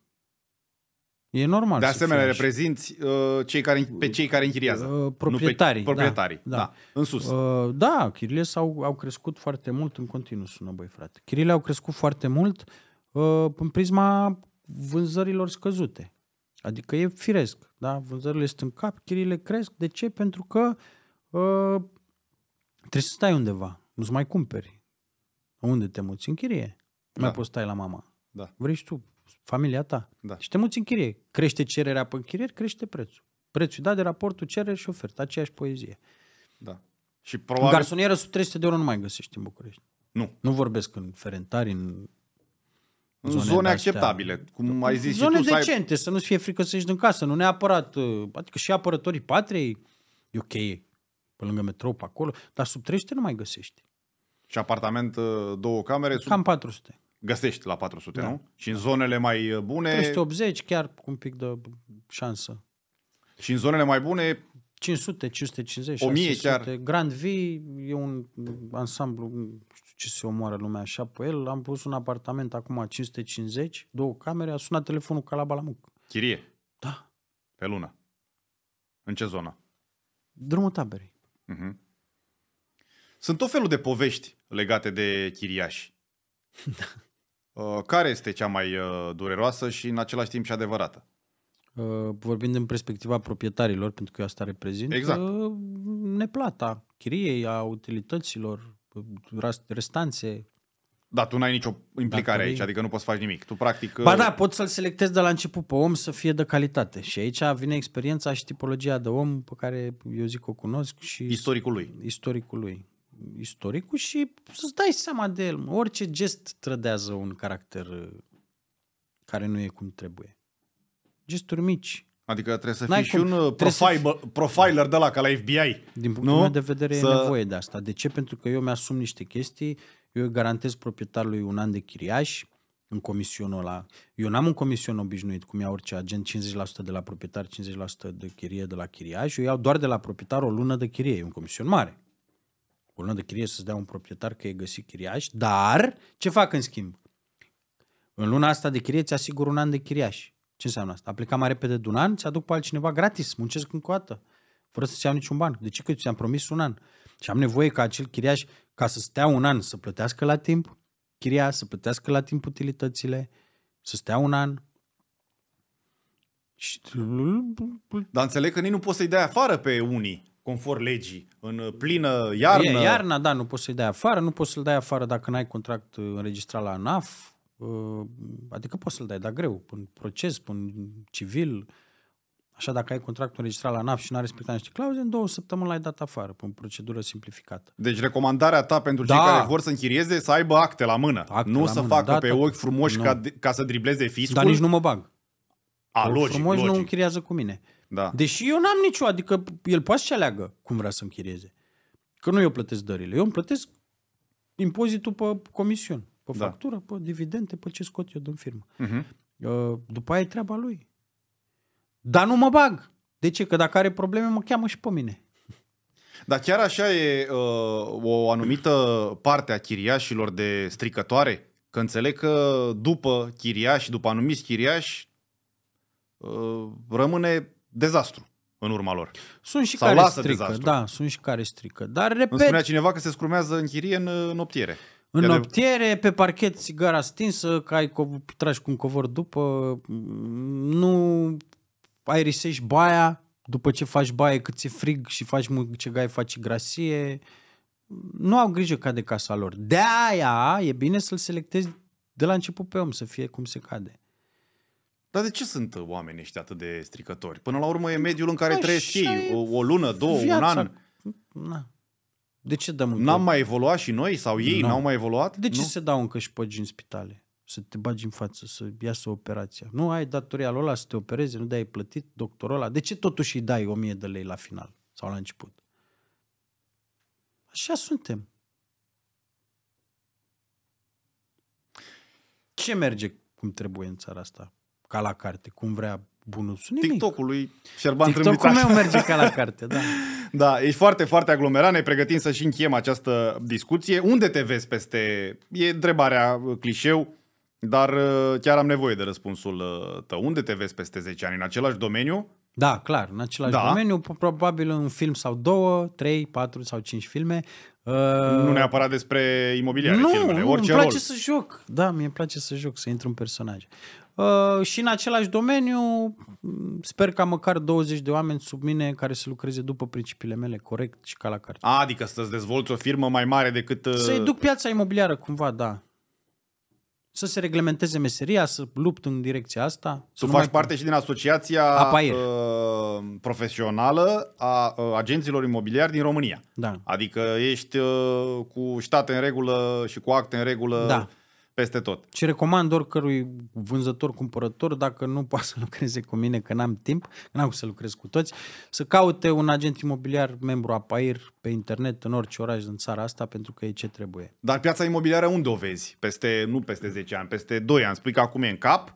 E normal. De asemenea, reprezinți uh, cei care, pe cei care închiriază. Uh, proprietarii. Nu pe, proprietarii, da, da. da. În sus. Uh, da, chirile au, au crescut foarte mult în continuu, sună băi frate. Chirile au crescut foarte mult uh, în prisma vânzărilor scăzute. Adică e firesc, da? Vânzările sunt în cap, chirile cresc. De ce? Pentru că uh, trebuie să stai undeva, nu-ți mai cumperi. Unde te muți? În chirie. Da. Mai poți stai la mama. Da. Vrei și tu familia ta. Da. Și te muți în chirie. Crește cererea pe închirieri, crește prețul. Prețul dat de raportul cerere și ofertă. Aceeași poezie. Da. Și probabil... Garsonieră sub 300 de euro nu mai găsești în București. Nu. Nu vorbesc în Ferentari, în în zone, zone acceptabile, astea. cum mai zis zone și tu. Zone decente, să, ai... să nu-ți fie frică să ieși din casă, nu neapărat, uh, adică și apărătorii patriei, e ok, pe lângă metrou, pe acolo, dar sub 300 nu mai găsești. Și apartament uh, două camere? Sub... Cam 400 găsești la 400, da. nu? Și în zonele mai uh, bune... 380, chiar cu un pic de șansă. Și în zonele mai bune... 500, 550, 1000 600. chiar. Grand V e un ansamblu, știu ce se omoară lumea așa pe el. Am pus un apartament acum 550, două camere, a sunat telefonul ca la Balamuc. Chirie? Da. Pe lună? În ce zonă? Drumul taberei. Uh-huh. Sunt tot felul de povești legate de chiriași. Da. Uh, care este cea mai uh, dureroasă și în același timp și adevărată? Uh, vorbind în perspectiva proprietarilor, pentru că eu asta reprezint, exact. neplata chiriei, a utilităților, restanțe. Dar tu n-ai nicio implicare Dacă aici, adică nu poți face nimic. Tu practic... Ba da, pot să-l selectez de la început pe om să fie de calitate. Și aici vine experiența și tipologia de om pe care eu zic o cunosc și... Istoricul lui. Istoricul lui istoricul și să-ți dai seama de el. Orice gest trădează un caracter uh, care nu e cum trebuie. Gesturi mici. Adică trebuie să fii și un uh, profil, fi... profiler de la ca la FBI. Din punctul nu? meu de vedere să... e nevoie de asta. De ce? Pentru că eu mi-asum niște chestii, eu garantez proprietarului un an de chiriaș, în comisionul ăla. Eu n-am un comision obișnuit, cum ia orice agent, 50% de la proprietar, 50% de chirie de la chiriaș. Eu iau doar de la proprietar o lună de chirie, e un comision mare o lună de chirie să-ți dea un proprietar că e găsit chiriaș, dar ce fac în schimb? În luna asta de chirie ți asigur un an de chiriaș. Ce înseamnă asta? Aplica mai repede de un an, ți-aduc pe altcineva gratis, muncesc încă o dată, fără să-ți iau niciun ban. De ce? Că ți-am promis un an. Și am nevoie ca acel chiriaș, ca să stea un an, să plătească la timp chiria, să plătească la timp utilitățile, să stea un an. Dar înțeleg că nici nu poți să-i dai afară pe unii conform legii, în plină iarnă. E, iarna, da, nu poți să-i dai afară, nu poți să-l dai afară dacă n-ai contract uh, înregistrat la ANAF, uh, adică poți să-l dai, dar greu, în proces, în civil, așa dacă ai contractul înregistrat la ANAF și nu ai respectat niște clauze, în două săptămâni l-ai dat afară, în procedură simplificată. Deci recomandarea ta pentru da. cei care vor să închirieze să aibă acte la mână, acte nu la să mână, facă data, pe ochi frumoși ca, ca să dribleze fiscul. Dar nici nu mă bag. A, logic, frumoși logic. nu închiriază cu mine. Da. Deși eu n-am nicio, adică el poate să aleagă cum vrea să închirieze. Că nu eu plătesc dările, eu îmi plătesc impozitul pe comisiuni, pe da. factură, pe dividende, pe ce scot eu din firmă. Uh-huh. După aia e treaba lui. Dar nu mă bag. De ce? Că dacă are probleme, mă cheamă și pe mine. Dar chiar așa e uh, o anumită parte a chiriașilor de stricătoare? Că înțeleg că după chiriași, după anumiți chiriași, uh, rămâne dezastru în urma lor. Sunt și Sau care strică, dezastru. da, sunt și care strică. Dar, repet... Îmi spunea cineva că se scrumează în chirie în, noptiere? În noptiere pe parchet, țigara stinsă, că ai co- tragi cu un covor după, nu ai risești baia, după ce faci baie cât ți frig și faci ce gai faci grasie. Nu au grijă ca de casa lor. De aia e bine să-l selectezi de la început pe om, să fie cum se cade. Dar de ce sunt uh, oamenii ăștia atât de stricători? Până la urmă e păi mediul în care trăiesc ei, o, o lună, două, viața. un an. Na. De ce dăm N-am mai evoluat și noi sau ei n-au mai evoluat? De ce nu? se dau încă și păgi în spitale? Să te bagi în față, să iasă operația. Nu ai datoria lui ăla să te opereze, nu dai plătit doctorul ăla. De ce totuși îi dai 1000 de lei la final sau la început? Așa suntem. Ce merge cum trebuie în țara asta? ca la carte, cum vrea bunul. Nimic. TikTok-ul lui Șerban TikTok-ul meu merge ca la carte, da. da, ești foarte, foarte aglomerat. Ne pregătim să și încheiem această discuție. Unde te vezi peste... E întrebarea uh, clișeu, dar uh, chiar am nevoie de răspunsul uh, tău. Unde te vezi peste 10 ani? În același domeniu? Da, clar, în același da. domeniu, probabil un film sau două, trei, patru sau cinci filme. Nu neapărat despre imobiliare nu, filmele, nu, orice îmi place rol. să joc, da, mi-e place să joc, să intru în personaj. Uh, și în același domeniu, sper ca măcar 20 de oameni sub mine care să lucreze după principiile mele corect și ca la carte. A, adică să-ți dezvolți o firmă mai mare decât... Uh... Să-i duc piața imobiliară cumva, da. Să se reglementeze meseria, să lupt în direcția asta. Tu faci mai... parte și din asociația uh, profesională a uh, agenților imobiliari din România. Da. Adică ești uh, cu state în regulă și cu acte în regulă. Da peste tot. Și recomand oricărui vânzător, cumpărător, dacă nu poate să lucreze cu mine, că n-am timp, că n-am să lucrez cu toți, să caute un agent imobiliar, membru APAIR, pe internet, în orice oraș din țara asta, pentru că e ce trebuie. Dar piața imobiliară unde o vezi? Peste, nu peste 10 ani, peste 2 ani. Spui că acum e în cap,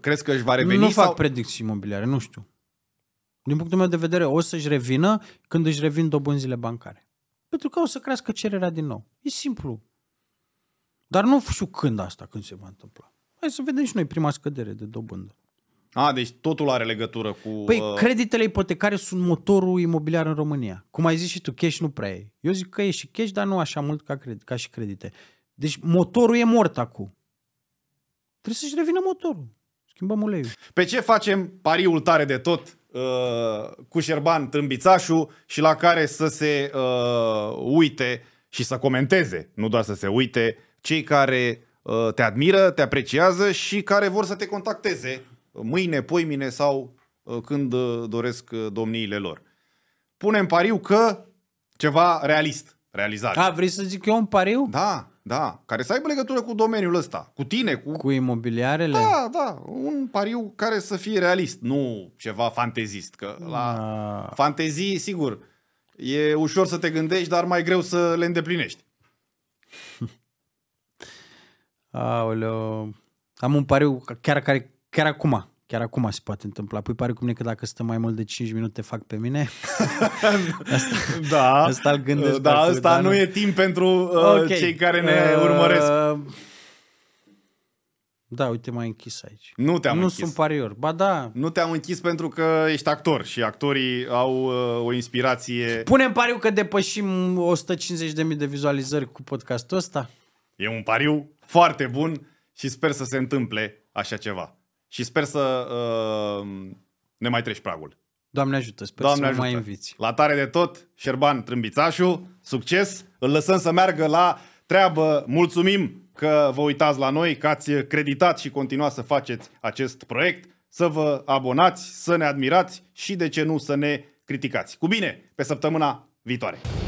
crezi că își va reveni? Nu fac predicții imobiliare, nu știu. Din punctul meu de vedere, o să-și revină când își revin dobânzile bancare. Pentru că o să crească cererea din nou. E simplu. Dar nu știu când asta, când se va întâmpla. Hai să vedem și noi prima scădere de dobândă. A, deci totul are legătură cu... Păi uh... creditele ipotecare sunt motorul imobiliar în România. Cum ai zis și tu, cash nu prea e. Eu zic că e și cash, dar nu așa mult ca, credit, ca și credite. Deci motorul e mort acum. Trebuie să-și revină motorul. Schimbăm uleiul. Pe ce facem pariul tare de tot uh, cu Șerban Trâmbițașu și la care să se uh, uite și să comenteze, nu doar să se uite cei care uh, te admiră, te apreciază și care vor să te contacteze mâine, poimine sau uh, când uh, doresc domniile lor. Punem pariu că ceva realist, realizat. A, da, vrei să zic eu un pariu? Da, da, care să aibă legătură cu domeniul ăsta, cu tine, cu... Cu imobiliarele? Da, da, un pariu care să fie realist, nu ceva fantezist, că la ah. fantezii, sigur, e ușor să te gândești, dar mai greu să le îndeplinești. Aoleo, am un pariu chiar, care, chiar acum, chiar acum se poate întâmpla. Pui pare cu mine că dacă stă mai mult de 5 minute fac pe mine. asta, da. Asta îl gândesc. Da, parcă, asta dar nu e timp pentru uh, okay. cei care ne uh, urmăresc. Da, uite, m-ai închis aici. Nu te-am nu închis. Nu sunt parior. Ba da. Nu te-am închis pentru că ești actor și actorii au uh, o inspirație. Punem pariu că depășim 150.000 de vizualizări cu podcastul ăsta? E un pariu foarte bun și sper să se întâmple așa ceva. Și sper să uh, ne mai treci pragul. Doamne ajută, sper Doamne să ajută. mai inviți. La tare de tot, Șerban Trâmbițașu, succes, îl lăsăm să meargă la treabă, mulțumim că vă uitați la noi, că ați creditat și continuați să faceți acest proiect, să vă abonați, să ne admirați și de ce nu să ne criticați. Cu bine, pe săptămâna viitoare!